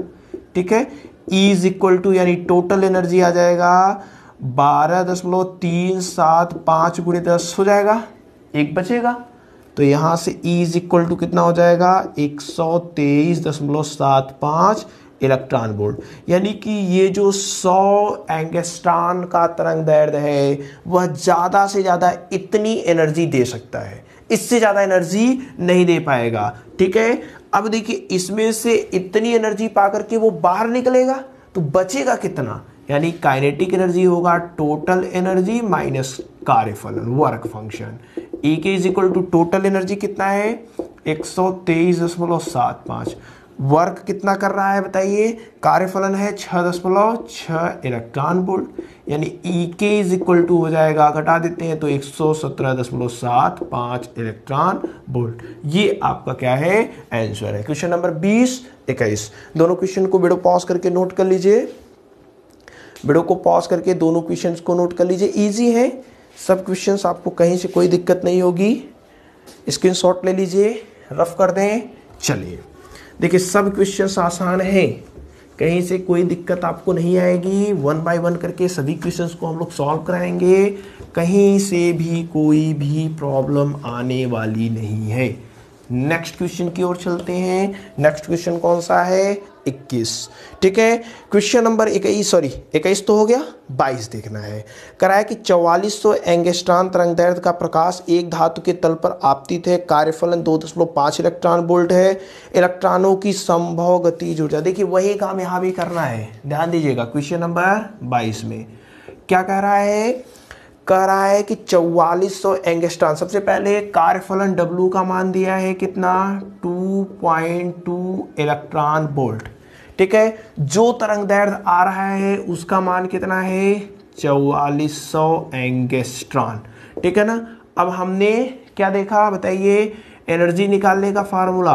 ठीक है इज इक्वल टू यानी टोटल एनर्जी आ जाएगा बारह दशमलव तीन सात पाँच गुणे दस हो जाएगा एक बचेगा तो यहाँ से E इज इक्वल टू कितना हो जाएगा एक सौ तेईस दशमलव सात पाँच इलेक्ट्रॉन वोल्ट यानी कि ये जो 100 एंगस्ट्रॉन का तरंग दैर्ध्य है वह ज़्यादा से ज़्यादा इतनी एनर्जी दे सकता है इससे ज़्यादा एनर्जी नहीं दे पाएगा ठीक है अब देखिए इसमें से इतनी एनर्जी पा करके वो बाहर निकलेगा तो बचेगा कितना यानी काइनेटिक एनर्जी होगा टोटल एनर्जी माइनस कार्यफलन work function E K is equal to total energy कितना है एक सौ तेईस दशमलव सात पाँच वर्क कितना कर रहा है बताइए कार्यफलन है छः दशमलव छः इलेक्ट्रॉन बोल्ट यानी ई के इज इक्वल टू हो जाएगा घटा देते हैं तो एक सौ सत्रह दशमलव सात पाँच इलेक्ट्रॉन बोल्ट ये आपका क्या है आंसर है क्वेश्चन नंबर बीस इक्कीस दोनों क्वेश्चन को वीडियो पॉज करके नोट कर लीजिए वीडियो को पॉज करके दोनों क्वेश्चन को नोट कर लीजिए ईजी है सब क्वेश्चंस आपको कहीं से कोई दिक्कत नहीं होगी स्क्रीनशॉट ले लीजिए रफ कर दें चलिए देखिए सब क्वेश्चंस आसान हैं कहीं से कोई दिक्कत आपको नहीं आएगी वन बाय वन करके सभी क्वेश्चंस को हम लोग सॉल्व कराएंगे कहीं से भी कोई भी प्रॉब्लम आने वाली नहीं है नेक्स्ट क्वेश्चन की ओर चलते हैं नेक्स्ट क्वेश्चन कौन सा है इक्कीस ठीक है क्वेश्चन नंबर इक्कीस सॉरी इक्कीस तो हो गया बाईस देखना है कराया कि चौवालीस सौ एंगेस्ट्रान तरंग दैर्ध का प्रकाश एक धातु के तल पर आपतित है कार्यफलन दो दशमलव पाँच इलेक्ट्रॉन बोल्ट है इलेक्ट्रॉनों की संभव गतिज ऊर्जा देखिए वही काम यहाँ भी करना है ध्यान दीजिएगा क्वेश्चन नंबर बाईस में क्या कह रहा है कह रहा है कि चौवालीस सौ एंगेस्ट्रॉन सबसे पहले कार्यफलन W का मान दिया है कितना 2.2 इलेक्ट्रॉन बोल्ट ठीक है जो तरंग दैर्ध आ रहा है उसका मान कितना है चौवालीस सौ एंगेस्ट्रॉन ठीक है ना अब हमने क्या देखा बताइए एनर्जी निकालने का फार्मूला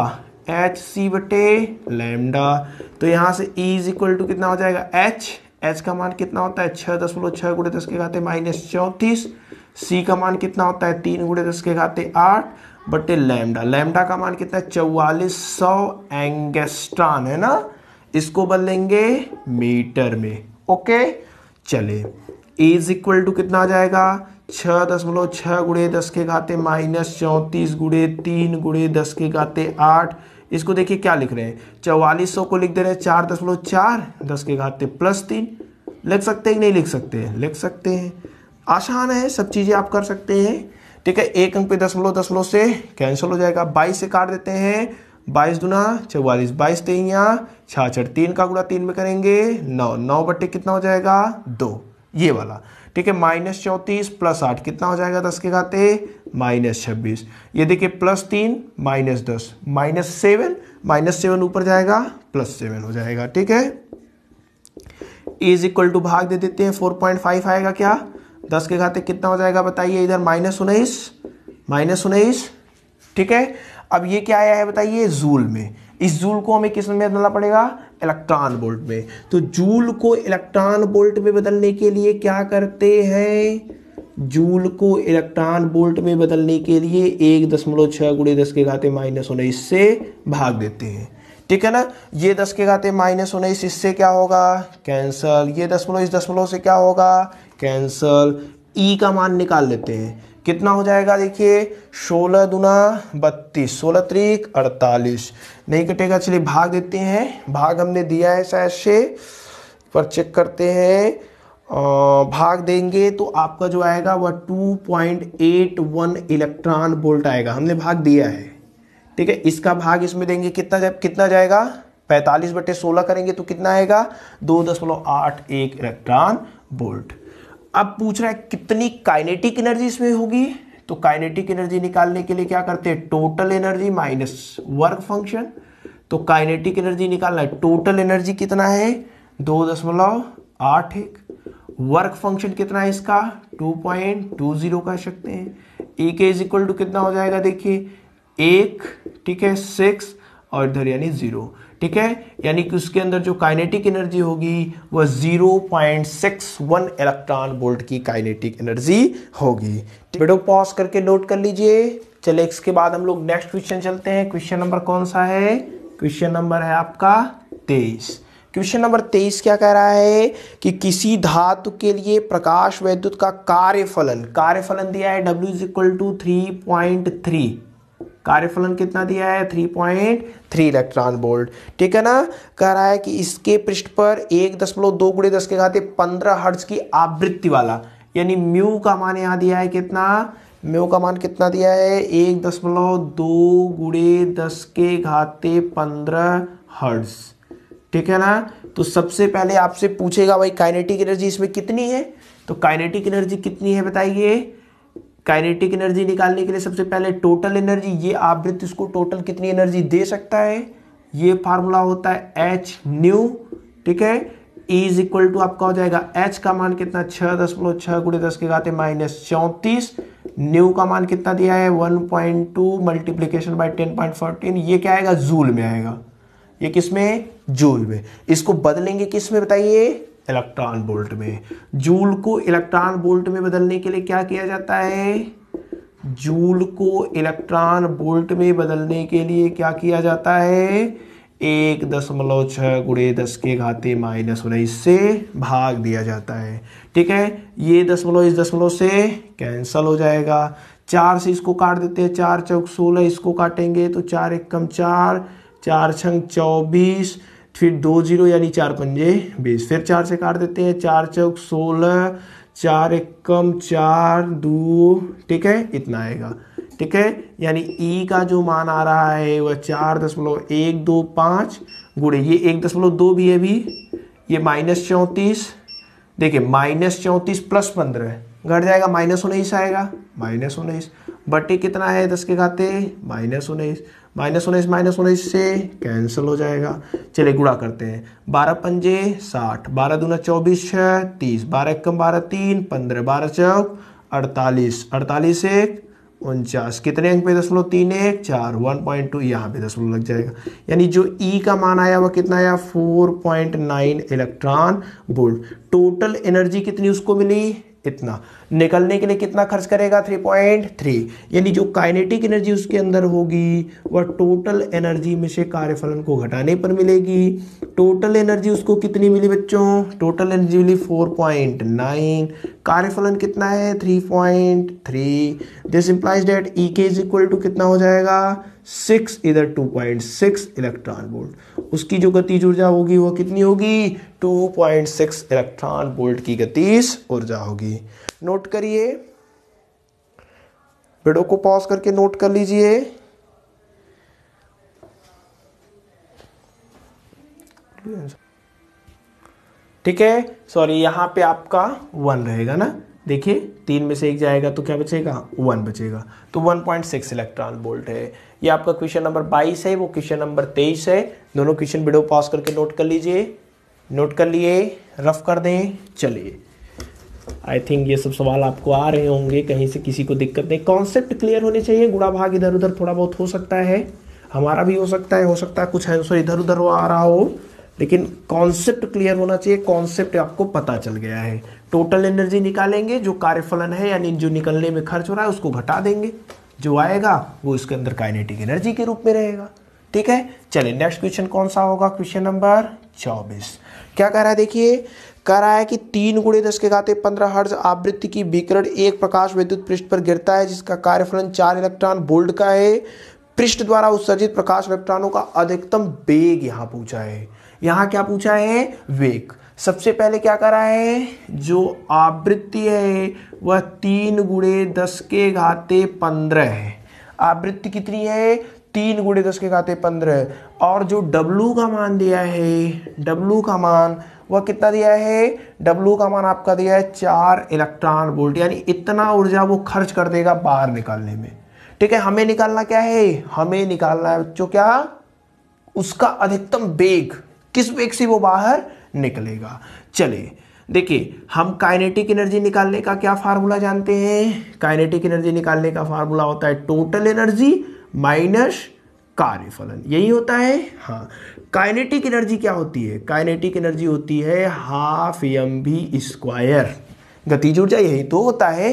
एच सी बटे लैमडा तो यहाँ से ई इज इक्वल टू कितना हो जाएगा एच एच का मान कितना होता है छः दशमलव छः गुड़े दस के घाते माइनस चौंतीस सी का मान कितना होता है तीन गुड़े दस के घाते आठ बटे लैमडा लैमडा का मान कितना है चौवालीस सौ एंगेस्ट्रॉन है ना इसको बदलेंगे मीटर में ओके चले इज इक्वल टू कितना आ जाएगा छ दशमलव छह गुड़े दस के घाते माइनस चौंतीस गुड़े तीन गुड़े दस के घाते आठ इसको देखिए क्या लिख रहे हैं चौवालीस सौ को लिख दे रहे हैं चार दशमलव चार दस के घाते प्लस तीन लिख सकते हैं कि नहीं लिख सकते हैं लिख सकते हैं आसान है सब चीज़ें आप कर सकते हैं ठीक है एक अंक पे दशमलव दशमलव से कैंसिल हो जाएगा बाईस से काट देते हैं बाईस दुना चौवालीस बाईस तेइया छाछठ तीन का गुड़ा तीन में करेंगे नौ नौ बट्टे कितना हो जाएगा दो ये वाला ठीक है माइनस चौंतीस प्लस आठ कितना हो जाएगा दस के खाते माइनस छब्बीस ये देखिए प्लस तीन माइनस दस माइनस सेवन माइनस सेवन ऊपर जाएगा प्लस सेवन हो जाएगा ठीक है इज इक्वल टू भाग दे देते हैं फोर पॉइंट फाइव आएगा क्या दस के खाते कितना हो जाएगा बताइए इधर माइनस उन्नीस माइनस उन्नीस ठीक है अब ये क्या आया है बताइए जूल में इस जूल को हमें किस में बदलना पड़ेगा इलेक्ट्रॉन बोल्ट में तो जूल को इलेक्ट्रॉन बोल्ट में बदलने के लिए क्या करते हैं जूल को इलेक्ट्रॉन बोल्ट में बदलने के लिए एक दशमलव छः गुड़े दस के घाते माइनस उन्नीस से भाग देते हैं ठीक है ना ये दस के घाते माइनस उन्नीस इससे क्या होगा कैंसल ये दशमलव इस दशमलव से क्या होगा कैंसल ई e का मान निकाल लेते हैं कितना हो जाएगा देखिए सोलह दुना बत्तीस सोलह तरीक अड़तालीस नहीं कटेगा चलिए भाग देते हैं भाग हमने दिया है शायद से पर चेक करते हैं भाग देंगे तो आपका जो आएगा वह 2.81 इलेक्ट्रॉन वोल्ट आएगा हमने भाग दिया है ठीक है इसका भाग इसमें देंगे कितना जा, कितना जाएगा 45 बटे सोलह करेंगे तो कितना आएगा दो दशमलव आठ एक इलेक्ट्रॉन बोल्ट अब पूछ रहा है कितनी काइनेटिक एनर्जी इसमें होगी तो काइनेटिक एनर्जी निकालने के लिए क्या करते हैं total energy minus work function तो काइनेटिक एनर्जी निकालना है टोटल एनर्जी कितना है दो दशमलव आठ एक वर्क फंक्शन कितना है इसका टू पॉइंट टू जीरो कह सकते हैं ए के इज इक्वल टू कितना हो जाएगा देखिए एक ठीक है सिक्स और इधर यानी जीरो ठीक है यानी कि उसके अंदर जो काइनेटिक एनर्जी होगी वह 0.61 इलेक्ट्रॉन वोल्ट की काइनेटिक एनर्जी होगी वीडियो पॉज करके नोट कर लीजिए चले इसके बाद हम लोग नेक्स्ट क्वेश्चन चलते हैं क्वेश्चन नंबर कौन सा है क्वेश्चन नंबर है आपका तेईस क्वेश्चन नंबर तेईस क्या कह रहा है कि किसी धातु के लिए प्रकाश वैद्युत का कार्यफलन कार्यफलन दिया है W is equal to three point three कार्यफलन कितना दिया है 3.3 इलेक्ट्रॉन वोल्ट ठीक है ना कह रहा है कि इसके पृष्ठ पर एक दशमलव दो गुड़े दस के घाते पंद्रह हर्ज की आवृत्ति वाला यानी म्यू का मान यहाँ दिया है कितना म्यू का मान कितना दिया है एक दशमलव दो गुड़े दस के घाते पंद्रह हर्ज ठीक है ना तो सबसे पहले आपसे पूछेगा भाई काइनेटिक एनर्जी इसमें कितनी है तो काइनेटिक एनर्जी कितनी है बताइए काइनेटिक एनर्जी निकालने के लिए सबसे पहले टोटल एनर्जी ये आवृत्त इसको टोटल कितनी एनर्जी दे सकता है ये फार्मूला होता है एच न्यू ठीक है इज इक्वल टू आपका हो जाएगा एच का मान कितना छह दशमलव छह गुड़े दस के गाते माइनस चौंतीस न्यू का मान कितना दिया है one point two multiplication by ten point fourteen ये क्या आएगा जूल में आएगा ये किसमें जूल में इसको बदलेंगे किस में बताइए इलेक्ट्रॉन बोल्ट में जूल को इलेक्ट्रॉन बोल्ट में बदलने के लिए क्या किया जाता है जूल को इलेक्ट्रॉन बोल्ट में बदलने के लिए क्या किया जाता है एक दशमलव छः गुड़े दस के घाते माइनस उन्नीस से भाग दिया जाता है ठीक है ये दशमलव इस दशमलव से कैंसल हो जाएगा चार से इसको काट देते हैं चार चौक सोलह इसको काटेंगे तो चार एक कम चार चार छंग चौबीस फिर दो जीरो यानी चार पंजे बीस फिर चार से काट देते हैं चार चौक सोलह चार एक कम चार दो ठीक है इतना आएगा ठीक है यानी ई e का जो मान आ रहा है वह चार दशमलव एक दो पाँच गुड़े ये एक दशमलव दो भी है अभी ये माइनस चौंतीस देखिए माइनस चौंतीस प्लस पंद्रह घट जाएगा माइनस उन्नीस आएगा माइनस उन्नीस बटे कितना है दस के खाते माइनस उन्नीस माइनस उन्नीस माइनस उन्नीस से कैंसिल हो जाएगा चलिए गुड़ा करते हैं बारह पंजे साठ बारह दूना चौबीस छः तीस बारह एकम बारह तीन पंद्रह बारह चौक अड़तालीस अड़तालीस एक उनचास कितने अंक पे दशमलव तीन एक चार वन पॉइंट टू यहाँ पे दशमलव लग जाएगा यानी जो ई e का मान आया वह कितना आया four point nine electron volt total energy कितनी उसको मिली इतना निकलने के लिए कितना खर्च करेगा 3.3 यानी जो काइनेटिक एनर्जी उसके अंदर होगी वह टोटल एनर्जी में से कार्यफलन को घटाने पर मिलेगी टोटल एनर्जी उसको कितनी मिली बच्चों टोटल एनर्जी मिली 4.9 कार्यफलन कितना है 3.3 this implies date E K is equal to कितना हो जाएगा सिक्स इधर two point six electron volt उसकी जो गति ऊर्जा होगी वह कितनी होगी two point six electron volt की गतिज ऊर्जा होगी नोट करिए वीडियो को पॉज करके नोट कर लीजिए ठीक है सॉरी यहाँ पे आपका वन रहेगा ना देखिए तीन में से एक जाएगा तो क्या बचेगा वन बचेगा तो 1.6 इलेक्ट्रॉन वोल्ट है ये आपका क्वेश्चन नंबर 22 है वो क्वेश्चन नंबर 23 है दोनों क्वेश्चन वीडियो पॉज करके नोट कर लीजिए नोट कर लिए रफ कर दें चलिए आई थिंक ये सब सवाल आपको आ रहे होंगे कहीं से किसी को दिक्कत नहीं कॉन्सेप्ट क्लियर होने चाहिए गुड़ा भाग इधर उधर थोड़ा बहुत हो सकता है हमारा भी हो सकता है हो सकता है कुछ आंसर इधर उधर हो आ रहा हो लेकिन कॉन्सेप्ट क्लियर होना चाहिए कॉन्सेप्ट आपको पता चल गया है टोटल एनर्जी निकालेंगे जो कार्यफलन है यानी जो निकलने में खर्च हो रहा है उसको घटा देंगे जो आएगा वो इसके अंदर काइनेटिक एनर्जी के रूप में रहेगा ठीक है चलिए नेक्स्ट क्वेश्चन कौन सा होगा क्वेश्चन नंबर चौबीस क्या कह रहा है देखिए कह रहा है कि तीन गुड़े दस के घाते पंद्रह हर्ज आवृत्ति की विकरण एक प्रकाश विद्युत पृष्ठ पर गिरता है जिसका कार्यफलन चार इलेक्ट्रॉन बोल्ट का है पृष्ठ द्वारा उत्सर्जित प्रकाश इलेक्ट्रॉनों का अधिकतम वेग यहाँ पूछा है यहाँ क्या पूछा है वेग सबसे पहले क्या कर रहा है जो आवृत्ति है वह तीन गुड़े दस के घाते पंद्रह है आवृत्ति कितनी है तीन गुड़े दस के घाते पंद्रह और जो W का मान दिया है W का मान वह कितना दिया है W का मान आपका दिया है चार इलेक्ट्रॉन वोल्ट यानी इतना ऊर्जा वो खर्च कर देगा बाहर निकालने में ठीक है हमें निकालना क्या है हमें निकालना है बच्चों क्या उसका अधिकतम वेग किस वेग से वो बाहर निकलेगा चले देखिए हम काइनेटिक एनर्जी निकालने का क्या फार्मूला जानते हैं काइनेटिक एनर्जी निकालने का फार्मूला होता है टोटल एनर्जी माइनस कार्य फलन यही होता है हाँ काइनेटिक एनर्जी क्या होती है काइनेटिक एनर्जी होती है हाफ एम बी स्क्वायर गतिज ऊर्जा यही तो होता है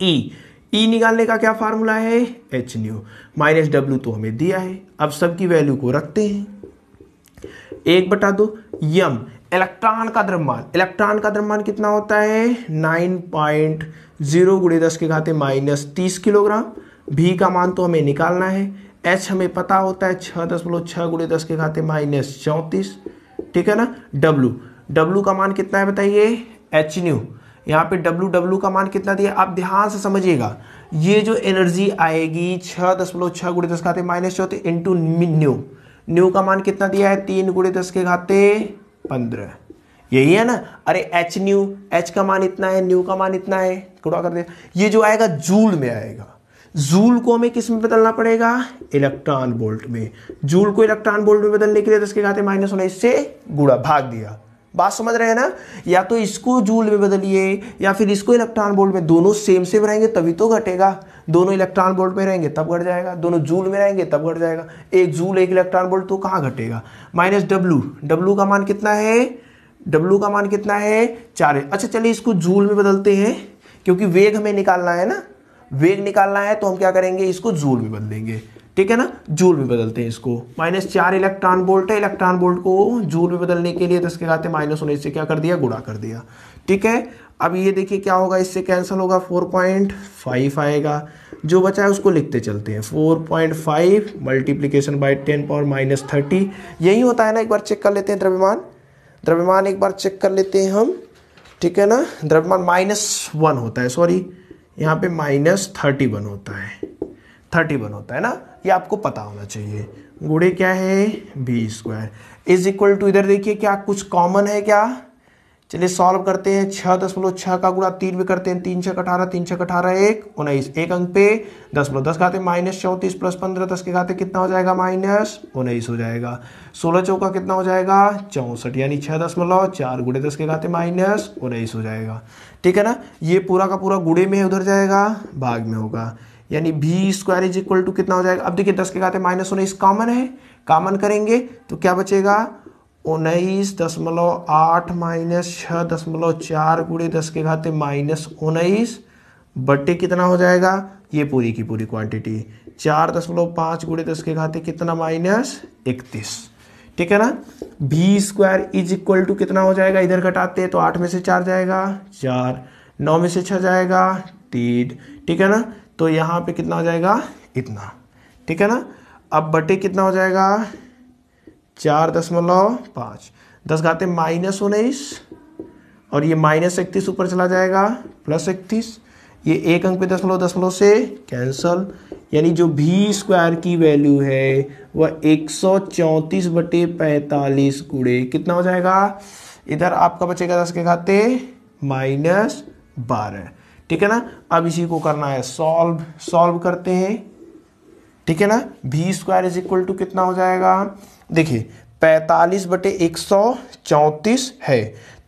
ई e। ई e निकालने का क्या फार्मूला है एच न्यू माइनस डब्ल्यू तो हमें दिया है अब सबकी वैल्यू को रखते हैं एक बटा दो यम इलेक्ट्रॉन का द्रव्यमान इलेक्ट्रॉन का द्रव्यमान कितना होता है नाइन पॉइंट जीरो गुड़े दस के घाते माइनस तीस किलोग्राम भी का मान तो हमें निकालना है एच हमें पता होता है छः दशमलव छः गुड़े दस के खाते माइनस चौंतीस ठीक है ना डब्लू डब्लू का मान कितना है बताइए एच न्यू यहाँ पे डब्लू डब्लू का मान कितना दिया आप ध्यान से समझिएगा ये जो एनर्जी आएगी छः दशमलव छः गुड़े दस खाते माइनस चौथी इंटू न्यू न्यू का मान कितना दिया है तीन गुड़े दस के खाते पंद्रह यही है ना अरे एच न्यू एच का मान इतना है न्यू का मान इतना है थोड़ा कर दे ये जो आएगा जूल में आएगा जूल को हमें किस में बदलना पड़ेगा इलेक्ट्रॉन बोल्ट में जूल को इलेक्ट्रॉन बोल्ट में बदलने के लिए दस के घाते माइनस उन्नीस से गुड़ा भाग दिया बात समझ रहे हैं ना या तो इसको जूल में बदलिए या फिर इसको इलेक्ट्रॉन बोल्ट में दोनों सेम सेम रहेंगे तभी तो घटेगा दोनों इलेक्ट्रॉन बोल्ट में रहेंगे तब घट जाएगा दोनों जूल में रहेंगे तब घट जाएगा एक जूल एक इलेक्ट्रॉन बोल्ट तो कहाँ घटेगा माइनस डब्ल्यू डब्लू का मान कितना है डब्लू का मान कितना है चार अच्छा चलिए इसको जूल में बदलते हैं क्योंकि वेग हमें निकालना है ना वेग निकालना है तो हम क्या करेंगे इसको जूल में बदलेंगे ठीक है ना जूल में बदलते हैं इसको माइनस चार इलेक्ट्रॉन बोल्ट है इलेक्ट्रॉन बोल्ट को जूल में बदलने के लिए तो इसके कहते माइनस उन्नीस से क्या कर दिया गुड़ा कर दिया ठीक है अब ये देखिए क्या होगा इससे कैंसिल होगा फोर पॉइंट फाइव आएगा जो बचा है उसको लिखते चलते हैं four point five multiplication by ten power minus thirty यही होता है ना एक बार चेक कर लेते हैं द्रव्यमान द्रव्यमान एक बार चेक कर लेते हैं हम ठीक है ना द्रव्यमान माइनस वन होता है सॉरी यहाँ पे माइनस थर्टी वन होता है थर्टी वन होता है ना ये आपको पता होना चाहिए गुड़े क्या है B square is equal to इधर देखिए क्या कुछ कॉमन है क्या चलिए सॉल्व करते हैं छः दशमलव छः का गुणा तीन भी करते हैं तीन छः अठारह तीन छः अठारह एक उन्नीस एक अंक पे दशमलव दस खाते माइनस चौंतीस प्लस पंद्रह दस के खाते कितना हो जाएगा माइनस उन्नीस हो जाएगा सोलह चौका कितना हो जाएगा चौंसठ यानी छः दशमलव चार गुड़े दस के खाते माइनस उन्नीस हो जाएगा ठीक है ना ये पूरा का पूरा गुड़े में उधर जाएगा भाग में होगा यानी B square is equal to कितना हो जाएगा अब देखिए दस के घाते माइनस उन्नीस कॉमन है कॉमन करेंगे तो क्या बचेगा उन्नीस दशमलव आठ माइनस छः दशमलव चार गुड़े दस के घाते माइनस उन्नीस बटे कितना हो जाएगा ये पूरी की पूरी क्वांटिटी चार दशमलव पाँच गुड़े दस के घाते कितना माइनस इकतीस ठीक है ना B square is equal to कितना हो जाएगा इधर घटाते तो आठ में से चार जाएगा चार नौ में से छः जाएगा तीन ठीक है ना तो यहाँ पे कितना हो जाएगा इतना ठीक है ना अब बटे कितना हो जाएगा चार दशमलव पाँच दस घाते माइनस उन्नीस और ये माइनस इकतीस ऊपर चला जाएगा प्लस इकतीस ये एक अंक पे दशमलव दशमलव से कैंसल यानी जो भी स्क्वायर की वैल्यू है वह एक सौ चौंतीस बटे पैतालीस गुड़े कितना हो जाएगा इधर आपका बचेगा दस के खाते माइनस बारह ठीक है ना अब इसी को करना है सॉल्व सॉल्व करते हैं ठीक है ना भी स्क्वायर इज इक्वल टू कितना हो जाएगा देखिए पैतालीस बटे एक सौ चौंतीस है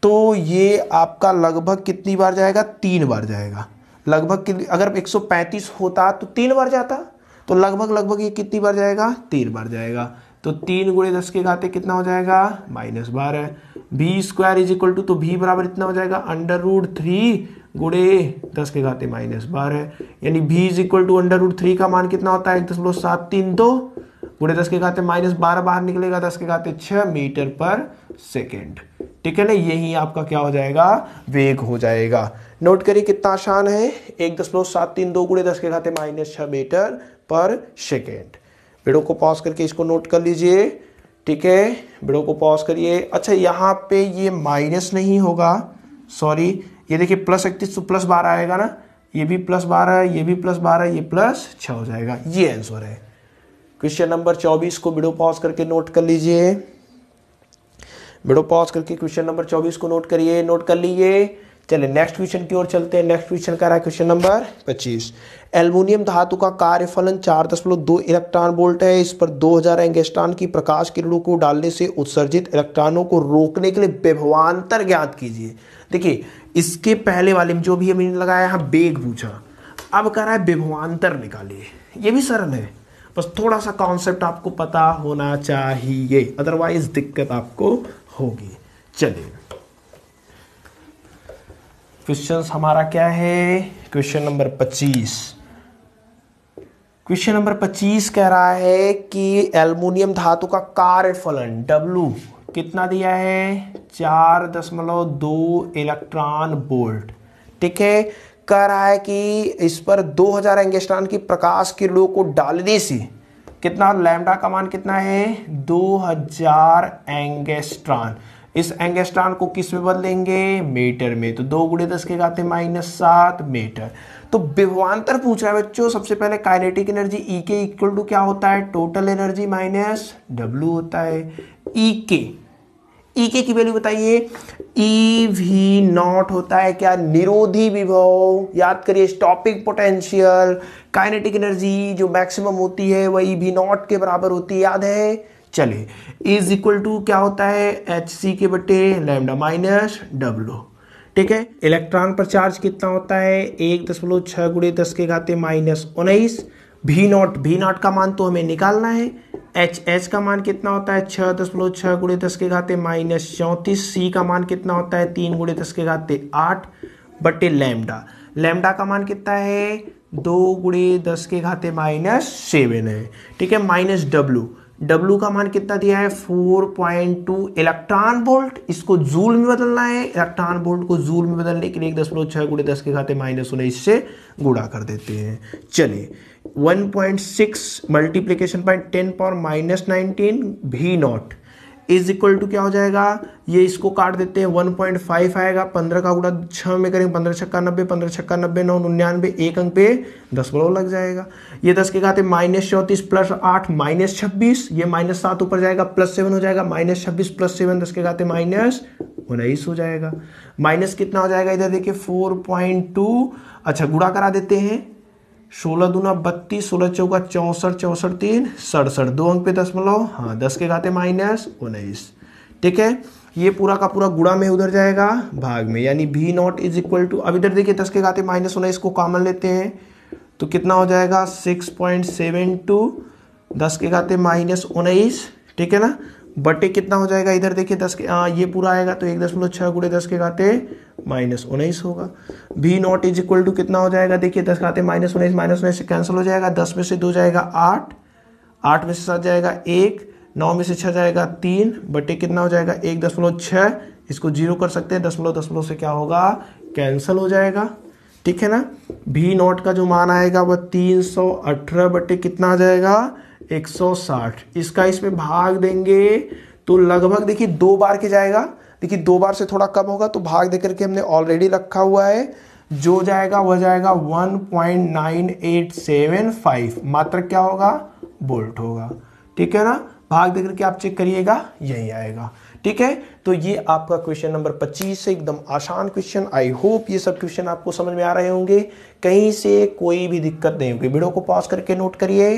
तो ये आपका लगभग कितनी बार जाएगा तीन बार जाएगा लगभग अगर 135 होता तो तीन बार जाता तो लगभग लगभग ये कितनी बार जाएगा तीन बार जाएगा तो तीन गुड़े दस के घाते कितना हो जाएगा माइनस बारह B square is equal to तो बी बराबर इतना हो जाएगा अंडर रूट थ्री गुड़े दस के घाते माइनस बारह यानी B is equal to under root three का मान कितना होता है एक दशमलव सात तीन दो गुड़े दस के घाते माइनस बारह बाहर निकलेगा दस के घाते छह मीटर पर सेकेंड ठीक है ना यही आपका क्या हो जाएगा वेग हो जाएगा नोट करिए कितना आसान है एक दशमलव सात तीन दो गुड़े दस के खाते माइनस छः मीटर पर सेकेंड वीडियो को पॉज करके इसको नोट कर लीजिए ठीक है वीडियो को पॉज करिए अच्छा यहाँ पे ये माइनस नहीं होगा सॉरी ये देखिए प्लस इकतीस तो प्लस बारह आएगा ना ये भी प्लस बारह ये भी प्लस बारह ये प्लस छः हो जाएगा ये आंसर है क्वेश्चन नंबर चौबीस को वीडियो पॉज करके नोट कर लीजिए वीडियो पॉज करके क्वेश्चन नंबर चौबीस को नोट करिए नोट कर लीजिए चले नेक्स्ट क्वेश्चन की ओर चलते हैं नेक्स्ट क्वेश्चन कह रहा है क्वेश्चन नंबर पच्चीस एल्यूमिनियम धातु का कार्य फलन चार दशमलव दो इलेक्ट्रॉन वोल्ट है इस पर 2000 हजार एंगेस्टान की प्रकाश किरणों को डालने से उत्सर्जित इलेक्ट्रॉनों को रोकने के लिए विभवान्तर ज्ञात कीजिए देखिए इसके पहले वाले में जो भी हमने लगाया है हाँ, बेग पूछा अब कह रहा है विभवान्तर निकालिए ये भी सरल है बस थोड़ा सा कॉन्सेप्ट आपको पता होना चाहिए अदरवाइज दिक्कत आपको होगी चलिए क्वेश्चन हमारा क्या है क्वेश्चन नंबर पच्चीस क्वेश्चन नंबर पच्चीस कह रहा है कि एल्युमिनियम धातु का कार्य फलन डब्लू कितना दिया है चार दशमलव दो इलेक्ट्रॉन बोल्ट ठीक है कह रहा है कि इस पर 2000 हजार एंगेस्ट्रॉन की प्रकाश किरणों को डालने से कितना लैमडा का मान कितना है 2000 एंगेस्ट्रॉन इस एंगस्ट्रान को किस में बदलेंगे मीटर में तो दो गुड़े दस के गाते माइनस सात मीटर तो विभवान्तर पूछ रहा है बच्चों सबसे पहले काइनेटिक एनर्जी ई के इक्वल टू क्या होता है टोटल एनर्जी माइनस डब्ल्यू होता है ई के ई के की वैल्यू बताइए ई वी नॉट होता है क्या निरोधी विभव याद करिए स्टॉपिक पोटेंशियल काइनेटिक एनर्जी जो मैक्सिमम होती है वह ई वी नॉट के बराबर होती है याद है चले इज इक्वल टू क्या होता है एच सी के बटे लेमडा माइनस डब्लू ठीक है इलेक्ट्रॉन पर चार्ज कितना होता है एक दशमलव छः गुड़े दस के घाते माइनस उन्नीस भी नॉट भी नॉट का मान तो हमें निकालना है एच एच का मान कितना होता है छः दशमलव छः गुड़े दस के घाते माइनस चौंतीस सी का मान कितना होता है तीन गुड़े दस के घाते आठ बटे लैमडा लैमडा का मान कितना है दो गुड़े दस के घाते माइनस सेवन है ठीक है माइनस डब्लू W का मान कितना दिया है 4.2 इलेक्ट्रॉन वोल्ट इसको जूल में बदलना है इलेक्ट्रॉन वोल्ट को जूल में बदलने के लिए एक दशमलव छह गुड़े दस के खाते माइनस उन्हें इससे गुड़ा कर देते हैं चलिए 1.6 multiplication point ten power minus nineteen भी नॉट इज इक्वल टू क्या हो जाएगा ये इसको काट देते हैं वन पॉइंट फाइव आएगा पंद्रह का गुणा छः में करेंगे पंद्रह छक्का नब्बे पंद्रह छक्का नब्बे नौ निन्यानवे एक अंक पे दस बड़ो लग जाएगा ये दस के घाते माइनस चौंतीस प्लस आठ माइनस छब्बीस ये माइनस सात ऊपर जाएगा प्लस सेवन हो जाएगा माइनस छब्बीस प्लस सेवन दस के घाते माइनस उन्नीस हो जाएगा माइनस कितना हो जाएगा इधर देखिए फोर पॉइंट टू अच्छा गुड़ा करा देते हैं सोलह दूना बत्तीस सोलह चौका चौंसठ चौंसठ तीन सड़सठ दो अंक पे दशमलव हाँ दस के घाते माइनस उन्नीस ठीक है ये पूरा का पूरा गुड़ा में उधर जाएगा भाग में यानी भी नॉट इज इक्वल टू अब इधर देखिए दस के घाते माइनस उन्नीस को कॉमन लेते हैं तो कितना हो जाएगा सिक्स पॉइंट सेवन टू दस के घाते माइनस उन्नीस ठीक है ना बटे कितना हो जाएगा इधर देखिए दस के आ, हाँ, ये पूरा आएगा तो एक दशमलव छः गुड़े दस के घाते माइनस उन्नीस होगा भी नॉट इज इक्वल टू कितना हो जाएगा देखिए दस घाते माइनस उन्नीस माइनस उन्नीस से कैंसिल हो जाएगा दस में से दो जाएगा आठ आठ में से सात जाएगा एक नौ में से छः जाएगा तीन बटे कितना हो जाएगा एक दशमलव छः इसको जीरो कर सकते हैं दशमलव दशमलव से क्या होगा कैंसिल हो जाएगा ठीक है ना भी नॉट का जो मान आएगा वह तीन सौ अठारह बटे कितना आ जाएगा 160 इसका इसमें भाग देंगे तो लगभग देखिए दो बार के जाएगा देखिए दो बार से थोड़ा कम होगा तो भाग दे करके हमने ऑलरेडी रखा हुआ है जो जाएगा वह जाएगा 1.9875 मात्र क्या होगा बोल्ट होगा ठीक है ना भाग दे करके आप चेक करिएगा यही आएगा ठीक है तो ये आपका क्वेश्चन नंबर 25 से एकदम आसान क्वेश्चन आई होप ये सब क्वेश्चन आपको समझ में आ रहे होंगे कहीं से कोई भी दिक्कत नहीं होगी वीडियो को पॉज करके नोट करिए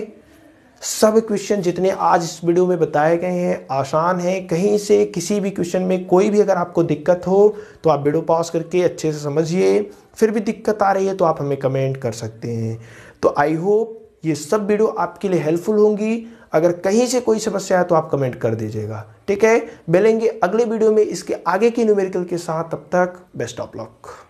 सब क्वेश्चन जितने आज इस वीडियो में बताए गए हैं आसान हैं कहीं से किसी भी क्वेश्चन में कोई भी अगर आपको दिक्कत हो तो आप वीडियो पॉज करके अच्छे से समझिए फिर भी दिक्कत आ रही है तो आप हमें कमेंट कर सकते हैं तो आई होप ये सब वीडियो आपके लिए हेल्पफुल होंगी अगर कहीं से कोई समस्या है तो आप कमेंट कर दीजिएगा ठीक है मिलेंगे अगले वीडियो में इसके आगे की न्यूमेरिकल के साथ तब तक बेस्ट ऑफ लक